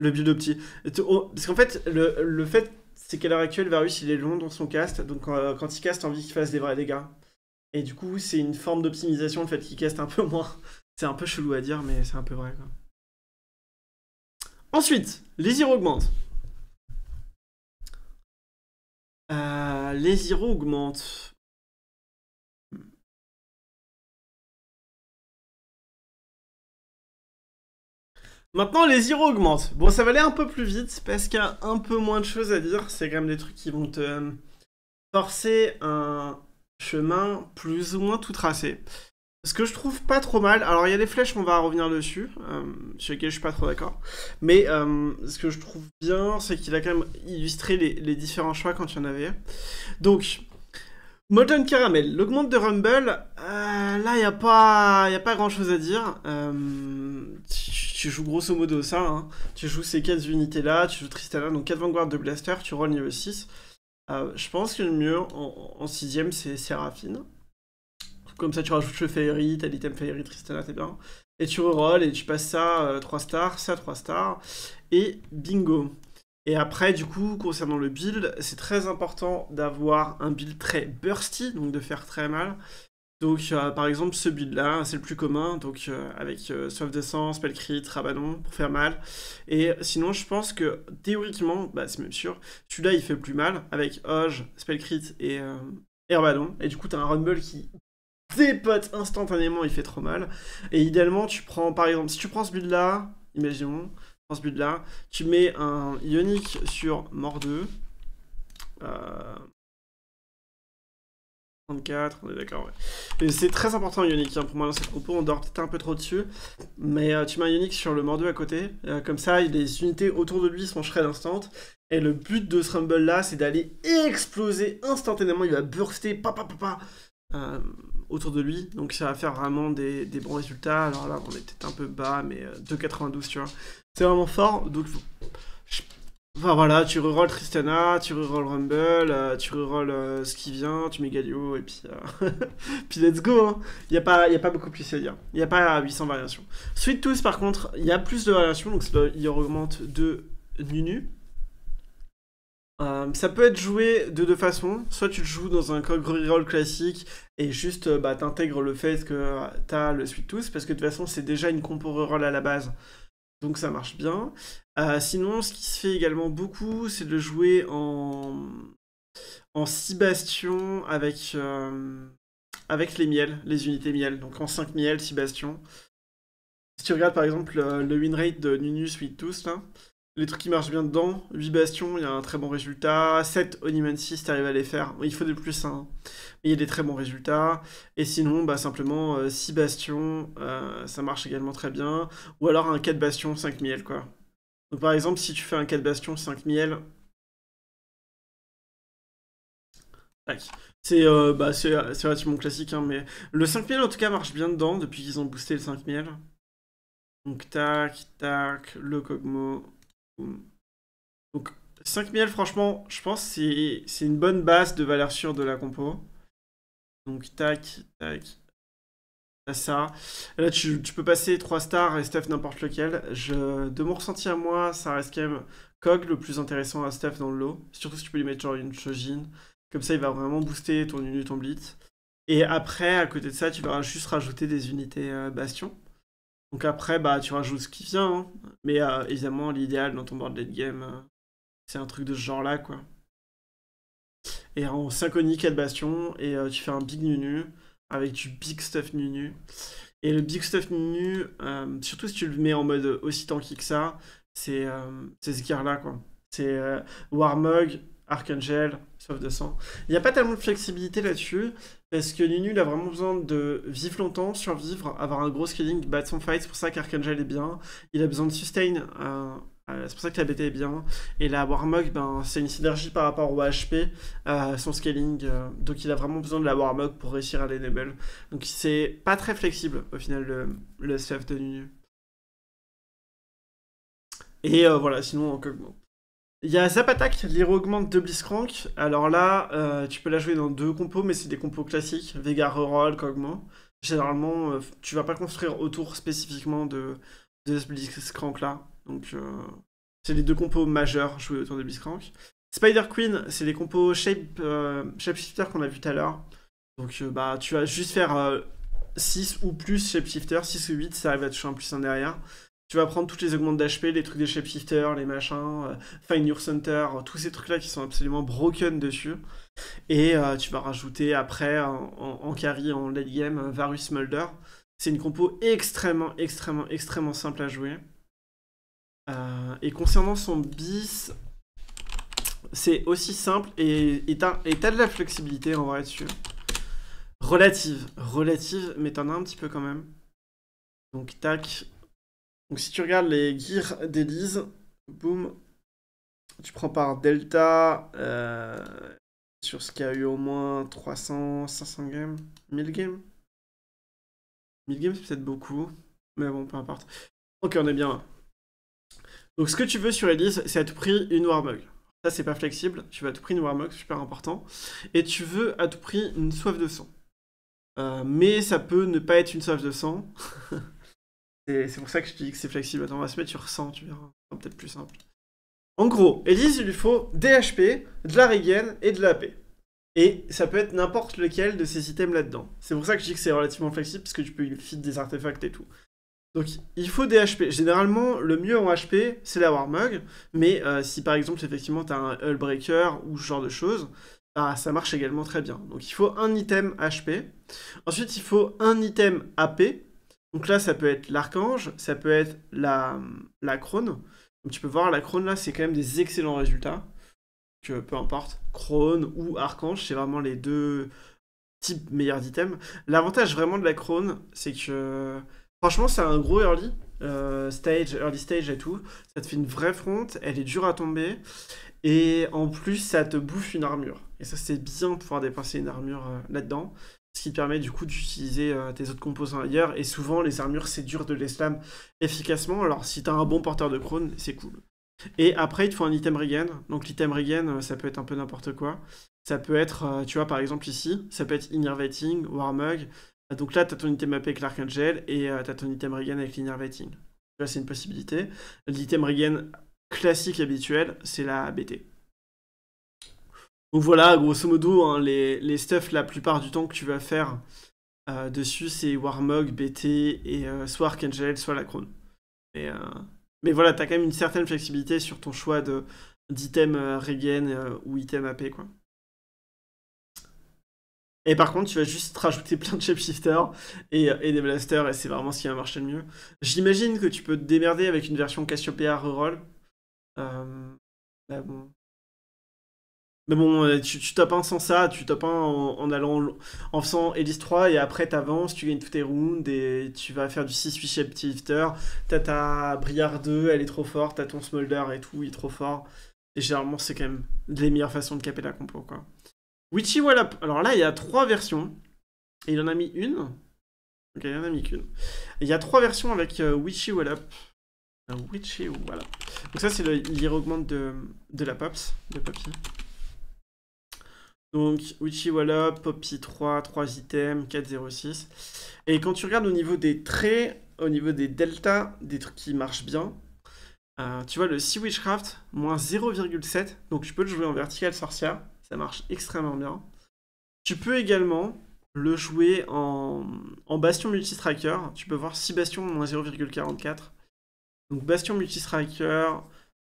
le build opti. Oh, parce qu'en fait, le, le fait, c'est qu'à l'heure actuelle, Varus il est long dans son cast. Donc quand euh, il cast caste, envie qu'il fasse des vrais dégâts. Et du coup, c'est une forme d'optimisation le fait qu'il cast un peu moins. C'est un peu chelou à dire, mais c'est un peu vrai. Quoi. Ensuite, les augmente. augmentent. Euh, les zéros augmentent. Maintenant, les zéros augmentent. Bon, ça va aller un peu plus vite parce qu'il y a un peu moins de choses à dire. C'est quand même des trucs qui vont te forcer un chemin plus ou moins tout tracé. Ce que je trouve pas trop mal, alors il y a des flèches, on va revenir dessus, euh, sur lesquelles je suis pas trop d'accord, mais euh, ce que je trouve bien, c'est qu'il a quand même illustré les, différents choix quand il y en avait. Donc, Modern Caramel, l'augmente de Rumble, euh, là il n'y a, pas, y a pas grand chose à dire. Tu, joues grosso modo ça, hein. tu joues ces 4 unités là, tu joues Tristana, donc 4 Vanguard de blaster, tu rolls niveau 6. je pense que le mieux en 6ème c'est Séraphine. Comme ça, tu rajoutes le Fairy, t'as l'item Fairy, Tristana, t'es bien. Et tu rerolls et tu passes ça 3 euh, stars, ça 3 stars. Et bingo. Et après, du coup, concernant le build, c'est très important d'avoir un build très bursty, donc de faire très mal. Donc, euh, par exemple, ce build-là, c'est le plus commun, donc euh, avec soif de sang, spell crit, rabanon, pour faire mal. Et sinon, je pense que théoriquement, bah, c'est même sûr, celui-là, il fait plus mal avec Hoge, spell crit et, et Et du coup, t'as un rumble qui potes instantanément, il fait trop mal. Et idéalement, tu prends, par exemple, si tu prends ce build là, imaginons, prends ce build là, tu mets un Ionic sur mort 2. Euh... 34, on est d'accord, ouais. C'est très important Ionic, hein, pour moi dans cette propos. on dort peut-être un peu trop dessus, mais euh, tu mets un Ionic sur le mort à côté, euh, comme ça les unités autour de lui se shred instant, et le but de ce rumble là, c'est d'aller exploser instantanément, il va burster, pa pa euh, autour de lui. Donc ça va faire vraiment des, bons résultats. Alors là, on était un peu bas, mais 2,92, euh, tu vois. C'est vraiment fort. Donc, enfin voilà, tu rerolls Tristana, tu rerolls Rumble, euh, tu rerolls euh, ce qui vient, tu mets Galio, et puis, puis let's go. Hein. Il n'y a, pas, a pas beaucoup plus à dire. Il n'y a pas 800 variations. Sweet Tooth, par contre, il y a plus de variations, donc il augmente de Nunu. Euh, ça peut être joué de deux façons. Soit tu le joues dans un roll classique et juste euh, bah, t'intègres le fait que euh, t'as le Sweet Tooth, parce que de toute façon c'est déjà une compo reroll à la base. Donc ça marche bien. sinon, ce qui se fait également beaucoup, c'est de jouer en, en 6 bastions avec, les miels, les unités miel. Donc en 5 miels, 6 bastions. Si tu regardes par exemple le, win rate de Nunu Sweet Tooth, là, les trucs qui marchent bien dedans. 8 Bastions, il y a un très bon résultat. 7 6 tu arrives à les faire. Il faut des plus Hein. Mais il y a des très bons résultats. Et sinon, bah, simplement 6 euh, Bastions, euh, ça marche également très bien. Ou alors un 4 Bastions, 5 miel, quoi. Donc par exemple, si tu fais un 4 Bastions, 5 miel. C'est euh, bah, relativement classique, hein, mais le 5 miel en tout cas marche bien dedans depuis qu'ils ont boosté le 5 miel. Donc tac, tac, le Cogmo. Donc 5000, franchement, je pense c'est c'est une bonne base de valeur sûre de la compo. Donc tac, tac. ça. Là, tu, peux passer 3 stars et Steph n'importe lequel. Je, de mon ressenti à moi, ça reste quand même Cog le plus intéressant à Steph dans le lot. Surtout si tu peux lui mettre genre une Chojin, Comme ça, il va vraiment booster ton unit, ton blitz. Et après, à côté de ça, tu vas juste rajouter des unités euh, bastion. Donc après, bah, tu rajoutes ce qui vient. Hein. Mais euh, évidemment, l'idéal dans ton board game, euh, c'est un truc de ce genre-là, quoi. Et en synchronique 4 bastions, et euh, tu fais un big nunu avec du big stuff nunu. Et le big stuff nunu, surtout si tu le mets en mode aussi tanky que ça, c'est ce gear-là, quoi. C'est Warmog, Archangel, il n'y a pas tellement de flexibilité là-dessus, parce que Nunu a vraiment besoin de vivre longtemps, survivre, avoir un gros scaling, battre son fight, c'est pour ça qu'Archangel est bien. Il a besoin de sustain, euh, euh, c'est pour ça que la BT est bien. Et la Warmog, ben, c'est une synergie par rapport au HP, euh, son scaling, donc il a vraiment besoin de la Warmog pour réussir à l'enable. Donc c'est pas très flexible au final le, le de Nunu. Et voilà, sinon, encore... Il y a Attack, l'iro augmente de Blitzcrank. Alors là, euh, tu peux la jouer dans deux compos, mais c'est des compos classiques. Vega Reroll, Kog'Maw. Généralement, euh, tu vas pas construire autour spécifiquement de, de ce là. Donc, euh, c'est les deux compos majeurs joués autour de Blitzcrank. Spider Queen, c'est les compos shape, Shapeshifter qu'on a vu tout à l'heure. Donc, bah, tu vas juste faire 6 ou plus Shapeshifter, 6 ou 8, ça arrive à toucher un plus 1 derrière tu vas prendre toutes les augmentes d'HP, les trucs des shapeshifters, les machins, euh, Find Your Center, euh, tous ces trucs-là qui sont absolument broken dessus. Et euh, tu vas rajouter après en, carry, en late game, Varus Mulder. C'est une compo extrêmement, extrêmement, extrêmement simple à jouer. et concernant son bis, c'est aussi simple et t'as de la flexibilité en vrai dessus. Relative, relative, mais t'en as un petit peu quand même. Donc tac, donc si tu regardes les gears d'Elise, boum, tu prends par delta euh, sur ce qui a eu au moins 300, 500 games, 1000 games. 1000 games c'est peut-être beaucoup, mais bon, peu importe. Ok, on est bien là. Donc ce que tu veux sur Elise, c'est à tout prix une Warmug. Ça c'est pas flexible, tu veux à tout prix une Warmug, super important. Et tu veux à tout prix une soif de sang. Euh, mais ça peut ne pas être une soif de sang. C'est pour ça que je te dis que c'est flexible. Attends, on va se mettre sur 100, tu verras. C'est peut-être plus simple. En gros, Elise, il lui faut des HP, de la Regen et de la AP. Et ça peut être n'importe lequel de ces items là-dedans. C'est pour ça que je dis que c'est relativement flexible, parce que tu peux y fit des artefacts et tout. Donc il faut des HP. Généralement, le mieux en HP, c'est la Warmug. Mais euh, si par exemple, effectivement, tu as un Hullbreaker ou ce genre de choses, bah, ça marche également très bien. Donc il faut un item HP. Ensuite, il faut un item AP. Donc là, ça peut être l'archange, ça peut être la, la crone. Donc tu peux voir, la crône là, c'est quand même des excellents résultats. Que peu importe, crone ou archange, c'est vraiment les deux types meilleurs d'items. L'avantage vraiment de la crone, c'est que franchement, c'est un gros early. Euh, stage, early stage et tout, ça te fait une vraie fronte, elle est dure à tomber, et en plus ça te bouffe une armure. Et ça c'est bien de pouvoir dépenser une armure euh, là-dedans ce qui permet du coup d'utiliser euh, tes autres composants ailleurs. Et souvent, les armures, c'est dur de les slam efficacement. Alors, si t'as un bon porteur de crône, c'est cool. Et après, il te faut un item regen. Donc, l'item regen, euh, ça peut être un peu n'importe quoi. Ça peut être, euh, tu vois, par exemple ici, ça peut être Innervating, Warmug. Donc là, t'as ton item AP avec l'Archangel et t'as ton item regen avec l'Innervating. vois, c'est une possibilité. L'item regen classique habituel, c'est la BT. Donc voilà, grosso modo, hein, les, les stuffs la plupart du temps que tu vas faire euh, dessus, c'est Warmog, BT et euh, soit Archangel, soit la Crone. Mais, euh, mais voilà, t'as quand même une certaine flexibilité sur ton choix de d'item Regen ou item AP quoi. Et par contre, tu vas juste rajouter plein de shapeshifters et, et des blasters, et c'est vraiment ce qui va marcher le mieux. J'imagine que tu peux te démerder avec une version Cassiopeia reroll. bah bon, mais bon, euh, tu, tu un sans ça, tu top un en, allant en faisant Elise 3 et après t'avances, tu gagnes toutes tes rounds et tu vas faire du 6-8 lifter. T'as ta Briard 2, elle est trop forte, t'as ton Smolder et tout, il est trop fort. Et généralement, c'est quand même les meilleures façons de caper la compo quoi. Witchy Wallop, alors là il y a trois versions et il en a mis une. Ok, il en a mis qu'une. Il y a trois versions avec euh, Witchy Wallop. Euh, Witchy Wallop. Donc ça c'est le, augmente de, de la Pops, de Poppy. Hein. Donc Wallop, Poppy 3, 3 items, 406. Et quand tu regardes au niveau des traits, au niveau des deltas, des trucs qui marchent bien, euh, tu vois le Sea Witchcraft, moins 0,7, donc tu peux le jouer en vertical sorcia. ça marche extrêmement bien. Tu peux également le jouer en, en Bastion Multistriker, tu peux voir 6 Bastions, moins 0,44. Donc Bastion Multistriker,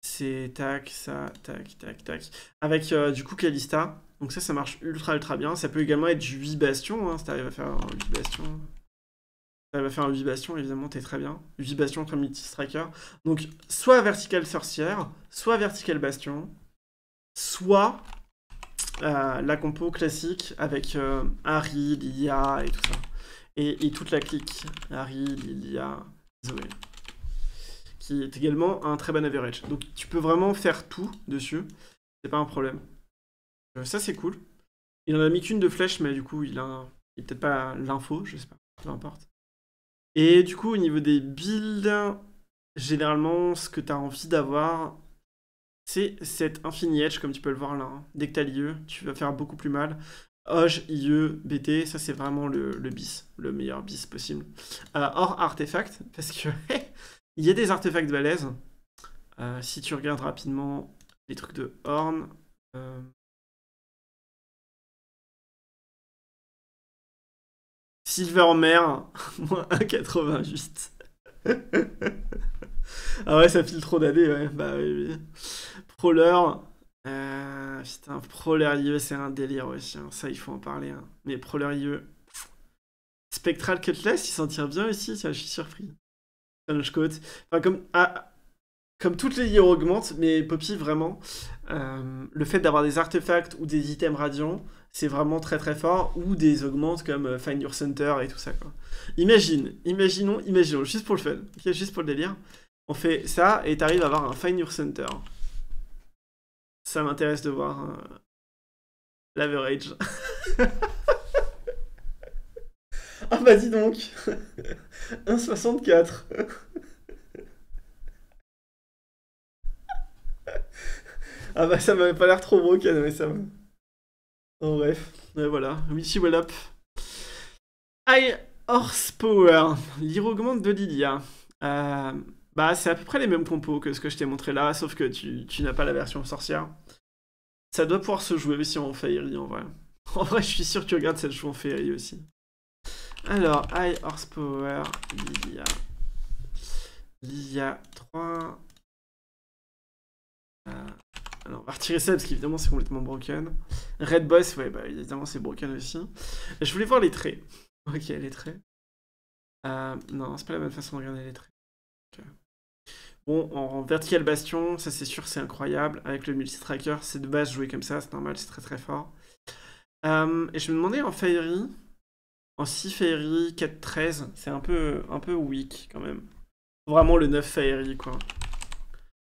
c'est tac, ça, tac, tac, tac. Avec euh, du coup Kalista, donc ça, ça marche ultra ultra bien. Ça peut également être 8 bastions, hein, si t'arrives à faire 8 bastions. Ça va faire 8 bastions, évidemment, t'es très bien. 8 bastions comme multi-striker. Donc, soit vertical sorcière, soit vertical bastion, soit euh, la compo classique avec euh, Harry, Lilia et tout ça. Et, toute la clique. Harry, Lilia, Zoé. Qui est également un très bon average. Donc, tu peux vraiment faire tout dessus. C'est pas un problème. Euh, ça, c'est cool. Il en a mis qu'une de flèche, mais du coup, il a, peut-être pas l'info, je sais pas, peu importe. Et du coup, au niveau des builds, généralement, ce que tu as envie d'avoir, c'est cette infini edge, comme tu peux le voir là. Hein. Dès que tu as l'IE, tu vas faire beaucoup plus mal. Hoge, IE, BT, ça c'est vraiment le, bis, le meilleur bis possible. Euh, or, hors artefact, parce que il y a des artefacts balèzes. Euh, si tu regardes rapidement les trucs de Horn, Silvermer, moins 1,80 juste. ah ouais, ça file trop d'années, ouais. Bah oui, oui. Euh, putain, Prowler e, c'est un délire, aussi. Ça, il faut en parler. Hein. Mais Prowler IE. Spectral Cutlass, il s'en tire bien aussi, ça, je suis surpris. Challenge Enfin, comme, ah, comme toutes les IE augmentent, mais Poppy, vraiment, euh, le fait d'avoir des artefacts ou des items radiants, c'est vraiment très très fort, ou des augmentes comme euh, Find Your Center et tout ça. Quoi. Imagine, imaginons, imaginons, juste pour le fun, juste pour le délire, on fait ça et t'arrives à avoir un Find Your Center. Ça m'intéresse de voir euh, l'average. ah bah dis donc 1,64 Ah bah ça m'avait pas l'air trop broken, mais ça en bref, euh, voilà. Wishy up. High Horsepower. de Lydia. Euh, bah, c'est à peu près les mêmes compos que ce que je t'ai montré là, sauf que tu, n'as pas la version sorcière. Ça doit pouvoir se jouer aussi en Fairy en vrai. En vrai, je suis sûr que tu regardes cette joue en Fairy aussi. Alors, High Power, Lydia. Lydia 3. Alors, on va retirer ça parce qu'évidemment c'est complètement broken. Red Boss, ouais, bah évidemment c'est broken aussi. Je voulais voir les traits. Ok, les traits. Euh, non, c'est pas la bonne façon de regarder les traits. Bon, en vertical bastion, ça c'est sûr, c'est incroyable. Avec le multi multitracker, c'est de base jouer comme ça, c'est normal, c'est très très fort. Euh, et je me demandais en Fairy, en 6 Fairy, 4-13, c'est un peu, un peu weak quand même. Vraiment le 9 Fairy quoi.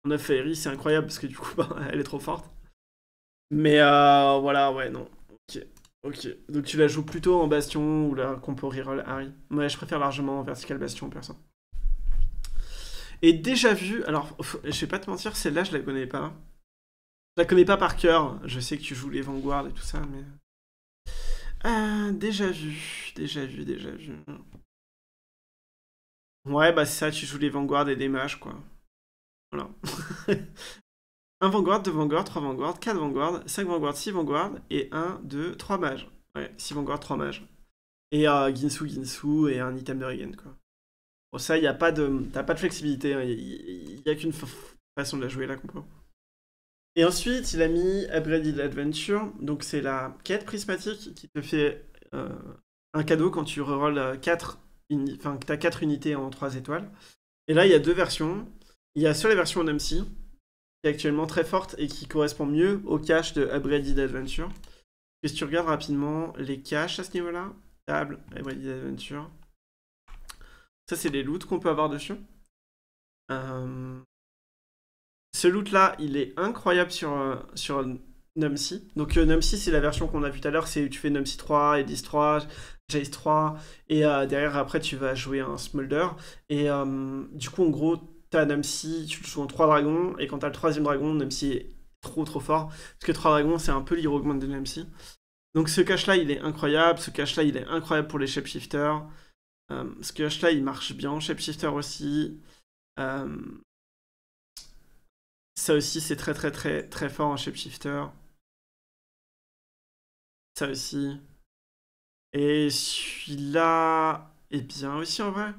9 a c'est incroyable parce que du coup, bah, elle est trop forte. Mais euh, voilà, ouais, non. Ok, ok. Donc tu la joues plutôt en Bastion ou la compo reroll Harry Ouais, je préfère largement en vertical Bastion, perso. Et déjà vu, alors je vais pas te mentir, celle-là je la connais pas. Je la connais pas par cœur, je sais que tu joues les Vanguard et tout ça, mais. Euh, déjà vu, déjà vu, déjà vu. Ouais, bah c'est ça, tu joues les Vanguard et des mages, quoi. 1 un Vanguard, deux Vanguard, trois Vanguard, 4 Vanguard, 5 Vanguard, six Vanguard, et un, deux, trois mages. Ouais, six Vanguard, trois mages. Et euh, Ginsu, Ginsu, et un item de Regen, quoi. Bon, ça, il a pas de... pas de flexibilité, il hein. n'y a qu'une façon de la jouer, là, quoi Et ensuite, il a mis Upgraded Adventure, donc c'est la quête prismatique qui te fait euh, un cadeau quand tu rerolls 4, 4 unités en 3 étoiles. Et là, il y a deux versions. Il y a sur les versions numcy qui est actuellement très forte et qui correspond mieux au cache de Upgraded Adventure. si tu regardes rapidement les caches à ce niveau-là, table, Upgraded Adventure, ça c'est les loots qu'on peut avoir dessus. Euh, ce loot-là, il est incroyable sur, euh, sur Donc euh, numcy c'est la version qu'on a vue tout à l'heure, c'est tu fais trois 3, Edis 3, Jace 3, et derrière, après, tu vas jouer un Smolder. Et du coup, en gros, t'as Namsi, tu le joues en 3 dragons, et quand t'as le troisième dragon, Namsi est trop trop fort, parce que 3 dragons, c'est un peu l'hero de Namsi. Donc ce cache-là, il est incroyable, ce cache-là, il est incroyable pour les shapeshifters, euh, ce cache-là, il marche bien, shapeshifter aussi. Euh, ça aussi, c'est très très très très fort en shapeshifter. Ça aussi. Et celui-là est bien aussi en vrai.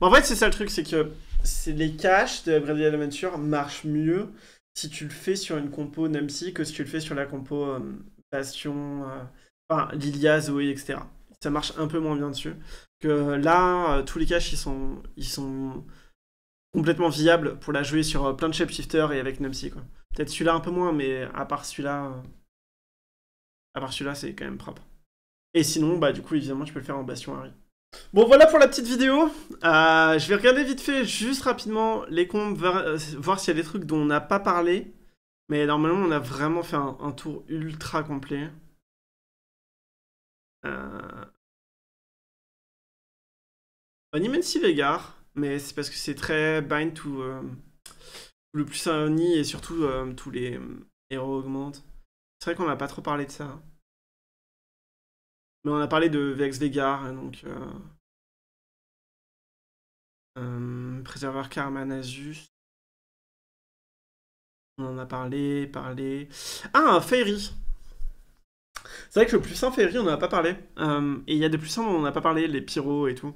Mais en fait, c'est ça le truc, c'est que c'est les caches de Bradley Adventure marchent mieux si tu le fais sur une compo Namsi que si tu le fais sur la compo euh, Bastion, euh, enfin Lilia, Zoé, etc. Ça marche un peu moins bien dessus. Que là, euh, tous les caches ils sont, ils sont complètement viables pour la jouer sur plein de shapeshifters et avec quoi Peut-être celui-là un peu moins, mais à part celui-là, à part celui-là, c'est quand même propre. Et sinon, bah du coup, évidemment, tu peux le faire en Bastion Harry. Bon voilà pour la petite vidéo, euh, je vais regarder vite fait juste rapidement les comptes, euh, voir s'il y a des trucs dont on n'a pas parlé, mais normalement on a vraiment fait un, tour ultra complet. On met si Vegar, mais c'est parce que c'est très bind to euh, le plus Oni et surtout tous les héros augmentent. C'est vrai qu'on n'a pas trop parlé de ça. Hein. Mais on a parlé de Vex Vegar, donc. Euh, euh préserveur Karman Asus. On en a parlé, parlé. Ah, Fairy C'est vrai que le plus sain Fairy, on n'en a pas parlé. Euh, et il y a des plus sains dont on n'a pas parlé, les pyros et tout.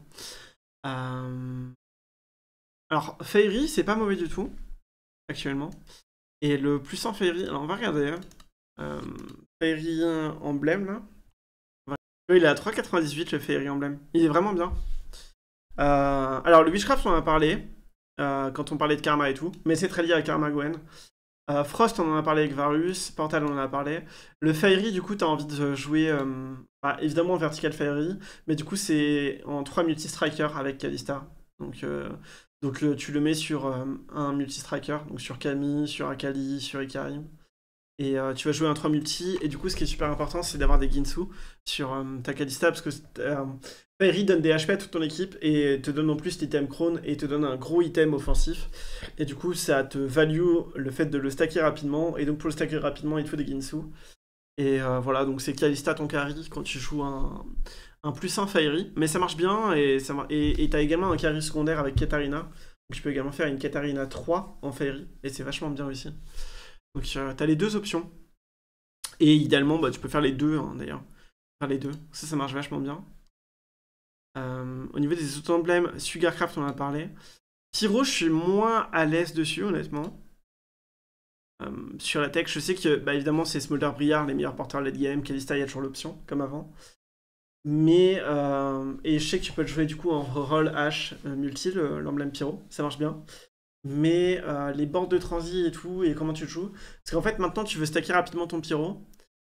Euh, alors, Fairy, c'est pas mauvais du tout, actuellement. Et le plus sain Fairy, alors on va regarder. Hein. Fairy emblème, là. Il est à 3,98 le Fairy Emblem. Il est vraiment bien. Euh, alors, le Witchcraft, on en a parlé euh, quand on parlait de Karma et tout, mais c'est très lié à Karma Gwen. Euh, Frost, on en a parlé avec Varus, Portal, on en a parlé. Le Fairy, du coup, t'as envie de jouer bah, évidemment en Vertical Fairy, mais du coup, c'est en 3 multi striker avec Kalista. Donc, donc tu le mets sur un multi-striker, donc sur Camille, sur Akali, sur Ikarim. Et euh, tu vas jouer un 3 multi. Et du coup, ce qui est super important, c'est d'avoir des Ginsu sur euh, ta Kalista. Parce que euh, donne des HP à toute ton équipe et te donne en plus l'item Crone et te donne un gros item offensif. Et du coup, ça te value le fait de le stacker rapidement. Et donc, pour le stacker rapidement, il te faut des Ginsu. Et euh, voilà, donc c'est Kalista ton carry quand tu joues un, plus 1 Fairy. Mais ça marche bien. Et t'as et, également un carry secondaire avec Katarina. Donc, tu peux également faire une Katarina 3 en Fairy. Et c'est vachement bien réussi donc euh, tu as les deux options. Et idéalement, bah, tu peux faire les deux hein, d'ailleurs. Faire les deux. Ça, ça marche vachement bien. Euh, au niveau des auto-emblèmes, Sugarcraft, on en a parlé. pyro je suis moins à l'aise dessus, honnêtement. Euh, sur la tech, je sais que, bah, évidemment, c'est Smolder Briard, les meilleurs porteurs late game. Kalista, il y a toujours l'option, comme avant. Mais, et je sais que tu peux jouer du coup en roll H multi, l'emblème Pyro, ça marche bien mais euh, les bords de transi et tout, et comment tu le joues. Parce qu'en fait, maintenant, tu veux stacker rapidement ton pyro.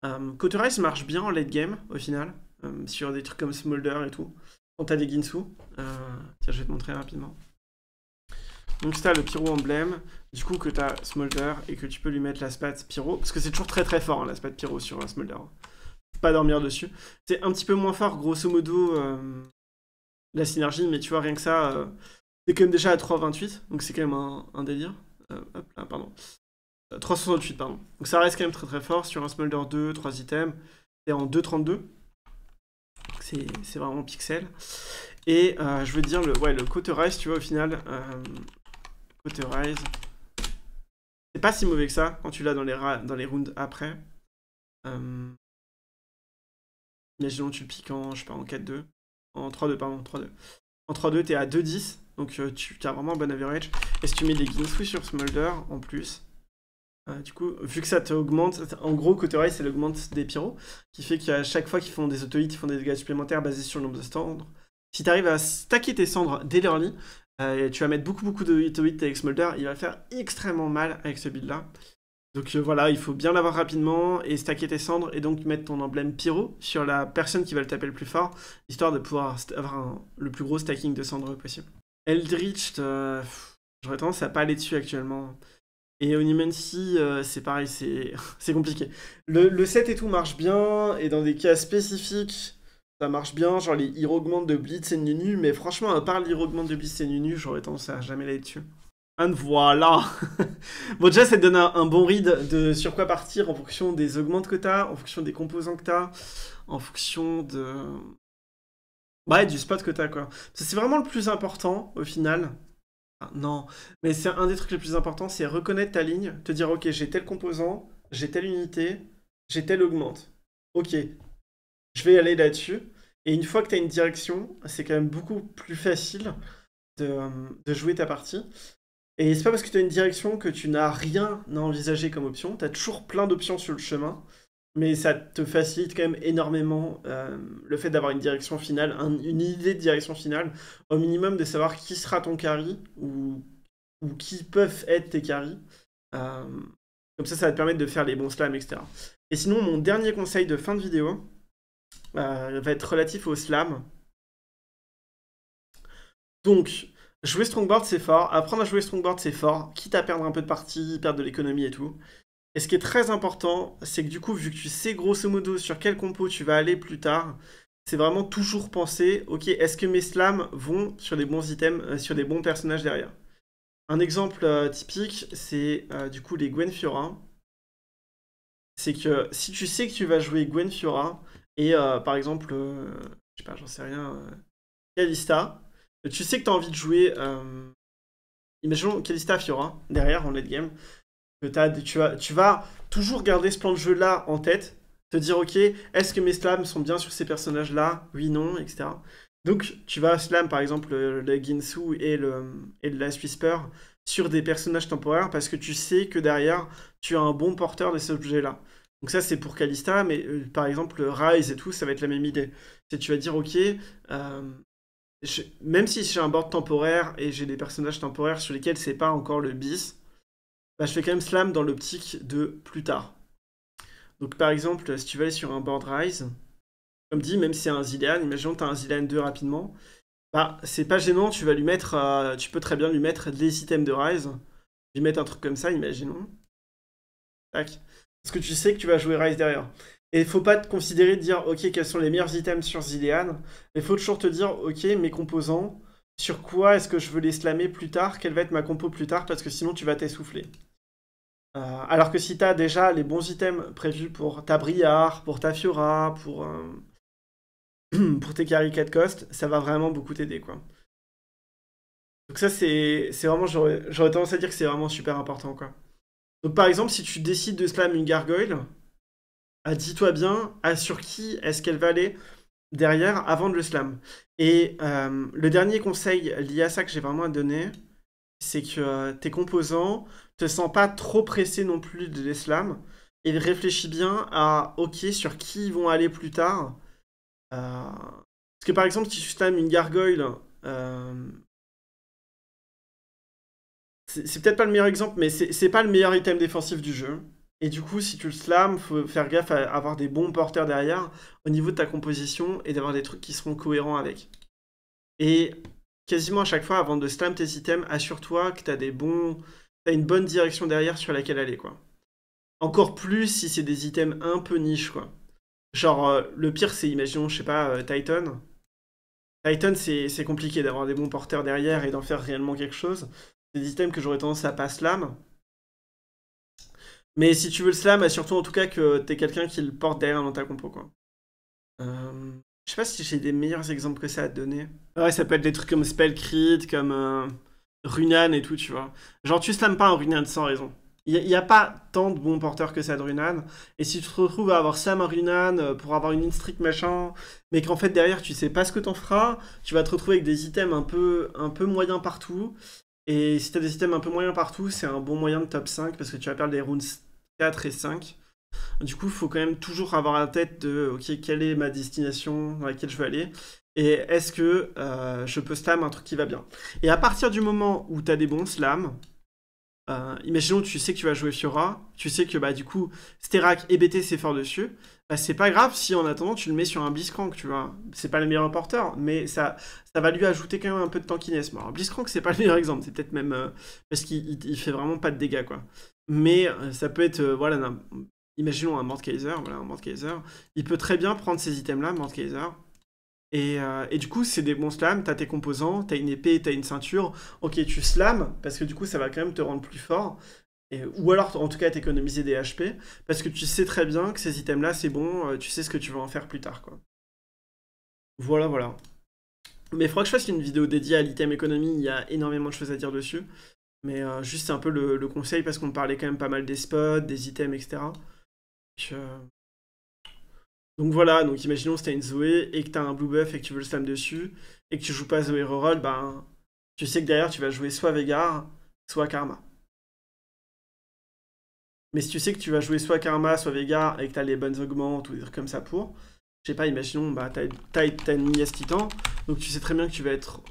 Euh, Cauterize marche bien en late game, au final, euh, sur des trucs comme Smolder et tout. Quand t'as des Ginsu. Euh, tiens, je vais te montrer rapidement. Donc si t'as le pyro emblème, du coup que t'as Smolder et que tu peux lui mettre la spat pyro, parce que c'est toujours très très fort hein, la spat pyro sur un Smolder. Pas dormir dessus. C'est un petit peu moins fort grosso modo la synergie, mais tu vois rien que ça, T'es quand même déjà à 3,28, donc c'est quand même un, délire. Euh, hop là, pardon. 368, euh, pardon. Donc ça reste quand même très très fort. Sur un Smolder 2, 3 items, t'es en 2,32. C'est vraiment pixel. Et euh, je veux dire, le, ouais, le Cauterize, tu vois, au final, euh, Cauterize, c'est pas si mauvais que ça quand tu l'as dans les, dans les rounds après. imaginons, tu le piques en, je sais pas, en 4-2, en 3-2, pardon, 3-2. En 3-2, t'es à 2-10. Donc euh, tu as vraiment un bon average. Et si tu mets des Ginsu sur Smolder en plus, euh, du coup, vu que ça t'augmente, en gros, rail, ça augmente des pyros, qui fait qu'à chaque fois qu'ils font des auto hits ils font des dégâts supplémentaires basés sur le nombre de cendres. Si tu arrives à stacker tes cendres dès l'early, euh, tu vas mettre beaucoup, beaucoup de auto hits avec Smolder, il va faire extrêmement mal avec ce build-là. Donc voilà, il faut bien l'avoir rapidement et stacker tes cendres et donc mettre ton emblème pyro sur la personne qui va le taper le plus fort, histoire de pouvoir avoir le plus gros stacking de cendres possible. Eldritch, euh, j'aurais tendance à pas aller dessus actuellement. Et Onimancy, euh, c'est pareil, c'est compliqué. Le, le, set et tout marche bien, et dans des cas spécifiques, ça marche bien. Genre les Hero de Blitz et Nunu, mais franchement, à part l'Hero de Blitz et Nunu, j'aurais tendance à jamais aller dessus. And ah, voilà Bon, déjà, ça te donne un, bon read de sur quoi partir en fonction des augmentes que t'as, en fonction des composants que t'as, en fonction de, Ouais, du spot que t'as, quoi. C'est vraiment le plus important, au final. Ah, non, mais c'est un des trucs les plus importants, c'est reconnaître ta ligne, te dire, ok, j'ai tel composant, j'ai telle unité, j'ai telle augmente. Ok, je vais aller là-dessus. Et une fois que tu as une direction, c'est quand même beaucoup plus facile de, euh, de jouer ta partie. Et c'est pas parce que tu as une direction que tu n'as rien à envisager comme option, t'as toujours plein d'options sur le chemin mais ça te facilite quand même énormément euh, le fait d'avoir une direction finale, une idée de direction finale, au minimum de savoir qui sera ton carry ou, ou qui peuvent être tes carries. Euh, comme ça, ça va te permettre de faire les bons slams, etc. Et sinon, mon dernier conseil de fin de vidéo euh, va être relatif au slam. Donc, jouer strongboard, c'est fort. Apprendre à jouer strongboard, c'est fort. Quitte à perdre un peu de partie, perdre de l'économie et tout. Et ce qui est très important, c'est que du coup, vu que tu sais grosso modo sur quel compo tu vas aller plus tard, c'est vraiment toujours penser, ok, est-ce que mes slams vont sur les bons items, euh, sur les bons personnages derrière Un exemple euh, typique, c'est euh, du coup les Gwen C'est que si tu sais que tu vas jouer Gwen et par exemple, je sais pas, j'en sais rien, Kalista, tu sais que tu as envie de jouer, imaginons Kalista Fiora, derrière en late game, tu, vas toujours garder ce plan de jeu-là en tête, te dire, ok, est-ce que mes slams sont bien sur ces personnages-là Oui, non, etc. Donc, tu vas slam, par exemple, euh, le, Ginsu et le, et Last Whisper sur des personnages temporaires parce que tu sais que derrière, tu as un bon porteur de ces objets-là. Donc ça, c'est pour Kalista, mais euh, par exemple, Rise et tout, ça va être la même idée. C'est tu vas dire, ok, euh, même si j'ai un board temporaire et j'ai des personnages temporaires sur lesquels c'est pas encore le bis, bah, je fais quand même slam dans l'optique de plus tard. Donc par exemple, si tu vas aller sur un board rise, comme dit, même si c'est un Zilean, imaginons que tu as un Zilean 2 rapidement, bah c'est pas gênant, tu vas lui mettre, euh, tu peux très bien lui mettre des items de rise, lui mettre un truc comme ça, imaginons. Tac. Parce que tu sais que tu vas jouer rise derrière. Et il faut pas te considérer de dire, ok, quels sont les meilleurs items sur Zilean, il faut toujours te dire, ok, mes composants, sur quoi est-ce que je veux les slammer plus tard, quelle va être ma compo plus tard, parce que sinon tu vas t'essouffler. Euh, alors que si tu as déjà les bons items prévus pour ta Briard, pour ta Fiora, pour, euh, pour tes carry cost, ça va vraiment beaucoup t'aider. quoi. Donc ça, c'est vraiment, j'aurais tendance à dire que c'est vraiment super important. quoi. Donc par exemple, si tu décides de slam une gargoyle, ah, dis-toi bien à sur qui est-ce qu'elle va aller derrière avant de le slam. Et euh, le dernier conseil lié à ça que j'ai vraiment à donner, c'est que tes composants, te sens pas trop pressé non plus de les slam, et réfléchis bien à ok sur qui ils vont aller plus tard. Euh, parce que par exemple si tu slams une gargoyle, euh, c'est peut-être pas le meilleur exemple, mais c'est pas le meilleur item défensif du jeu. Et du coup, si tu le slams, faut faire gaffe à avoir des bons porteurs derrière au niveau de ta composition et d'avoir des trucs qui seront cohérents avec. Et quasiment à chaque fois, avant de slam tes items, assure-toi que tu as des bons, une bonne direction derrière sur laquelle aller, quoi. Encore plus si c'est des items un peu niche, quoi. Genre, euh, le pire, c'est, imaginons, je sais pas, euh, Titan. Titan, c'est compliqué d'avoir des bons porteurs derrière et d'en faire réellement quelque chose. C'est des items que j'aurais tendance à pas slam. Mais si tu veux le slam, bah, surtout en tout cas que t'es quelqu'un qui le porte derrière dans ta compo, quoi. Euh, je sais pas si j'ai des meilleurs exemples que ça à te donner. Ouais, ça peut être des trucs comme Crit, comme Runan et tout, tu vois. Genre, tu slams pas un Runan sans raison. Il n'y a, pas tant de bons porteurs que ça de Runan. Et si tu te retrouves à avoir Sam un Runan euh, pour avoir une in machin, mais qu'en fait derrière tu sais pas ce que t'en feras, tu vas te retrouver avec des items un peu, un peu moyens partout. Et si t'as des items un peu moyens partout, c'est un bon moyen de top 5 parce que tu vas perdre des rounds 4 et 5. Du coup, il faut quand même toujours avoir la tête de OK, quelle est ma destination dans laquelle je veux aller et est-ce que euh, je peux slam un truc qui va bien Et à partir du moment où tu as des bons slams, euh, imaginons que tu sais que tu vas jouer Fiora, tu sais que bah du coup Sterak et BT c'est fort dessus, bah, c'est pas grave si en attendant tu le mets sur un Blitzcrank, tu vois. C'est pas le meilleur porteur, mais ça, ça va lui ajouter quand même un peu de tankiness. Bon, alors Blitzcrank c'est pas le meilleur exemple, c'est peut-être même euh, parce qu'il fait vraiment pas de dégâts quoi. Mais ça peut être, voilà, imaginons un Mordkaiser, voilà un Mordkaiser, il peut très bien prendre ces items là, Mordkaiser, euh, et, du coup, c'est des bons slams, t'as tes composants, t'as une épée, t'as une ceinture. Ok, tu slams, parce que du coup, ça va quand même te rendre plus fort. ou alors, en tout cas, t'économiser des HP, parce que tu sais très bien que ces items-là, c'est bon, euh, tu sais ce que tu vas en faire plus tard, quoi. Voilà, voilà. Mais il faudra que je fasse une vidéo dédiée à l'item économie, il y a énormément de choses à dire dessus. Mais euh, juste, un peu le, conseil, parce qu'on parlait quand même pas mal des spots, des items, etc. Donc voilà, donc imaginons si t'as une Zoé et que t'as un blue buff et que tu veux le slam dessus et que tu joues pas Zoé Reroll, ben tu sais que derrière tu vas jouer soit Vegar, soit Karma. Mais si tu sais que tu vas jouer soit Karma, soit Vegar et que t'as les bonnes augmentes ou des trucs comme ça pour, je sais pas, imaginons, bah t'as une Yes Titan, donc tu sais très bien que tu vas être.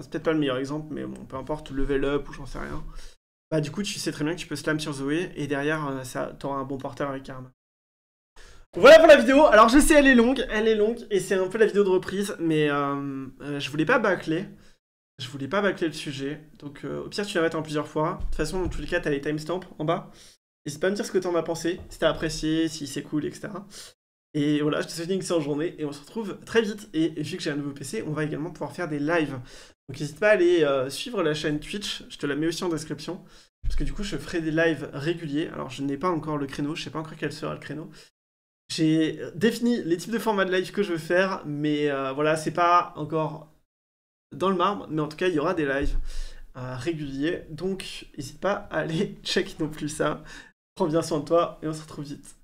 c'est peut-être pas le meilleur exemple, mais bon, peu importe, level up ou j'en sais rien. Bah du coup tu sais très bien que tu peux slam sur Zoé et derrière euh, ça t'auras un bon porteur avec Karma. Voilà pour la vidéo, alors je sais elle est longue, elle est longue et c'est un peu la vidéo de reprise mais euh, euh, je voulais pas bâcler, je voulais pas bâcler le sujet donc euh, au pire tu l'arrêtes en plusieurs fois, de toute façon dans tous les cas t'as les timestamps en bas, n'hésite pas à me dire ce que t'en as pensé, si t'as apprécié, si c'est cool etc. Et voilà, je te souhaite une en journée et on se retrouve très vite et vu que j'ai un nouveau PC on va également pouvoir faire des lives donc n'hésite pas à aller suivre la chaîne Twitch, je te la mets aussi en description parce que du coup je ferai des lives réguliers, alors je n'ai pas encore le créneau, je sais pas encore quel sera le créneau j'ai défini les types de formats de live que je veux faire, mais euh, voilà, c'est pas encore dans le marbre, mais en tout cas, il y aura des lives euh, réguliers. Donc, n'hésite pas à aller check non plus ça. Prends bien soin de toi et on se retrouve vite.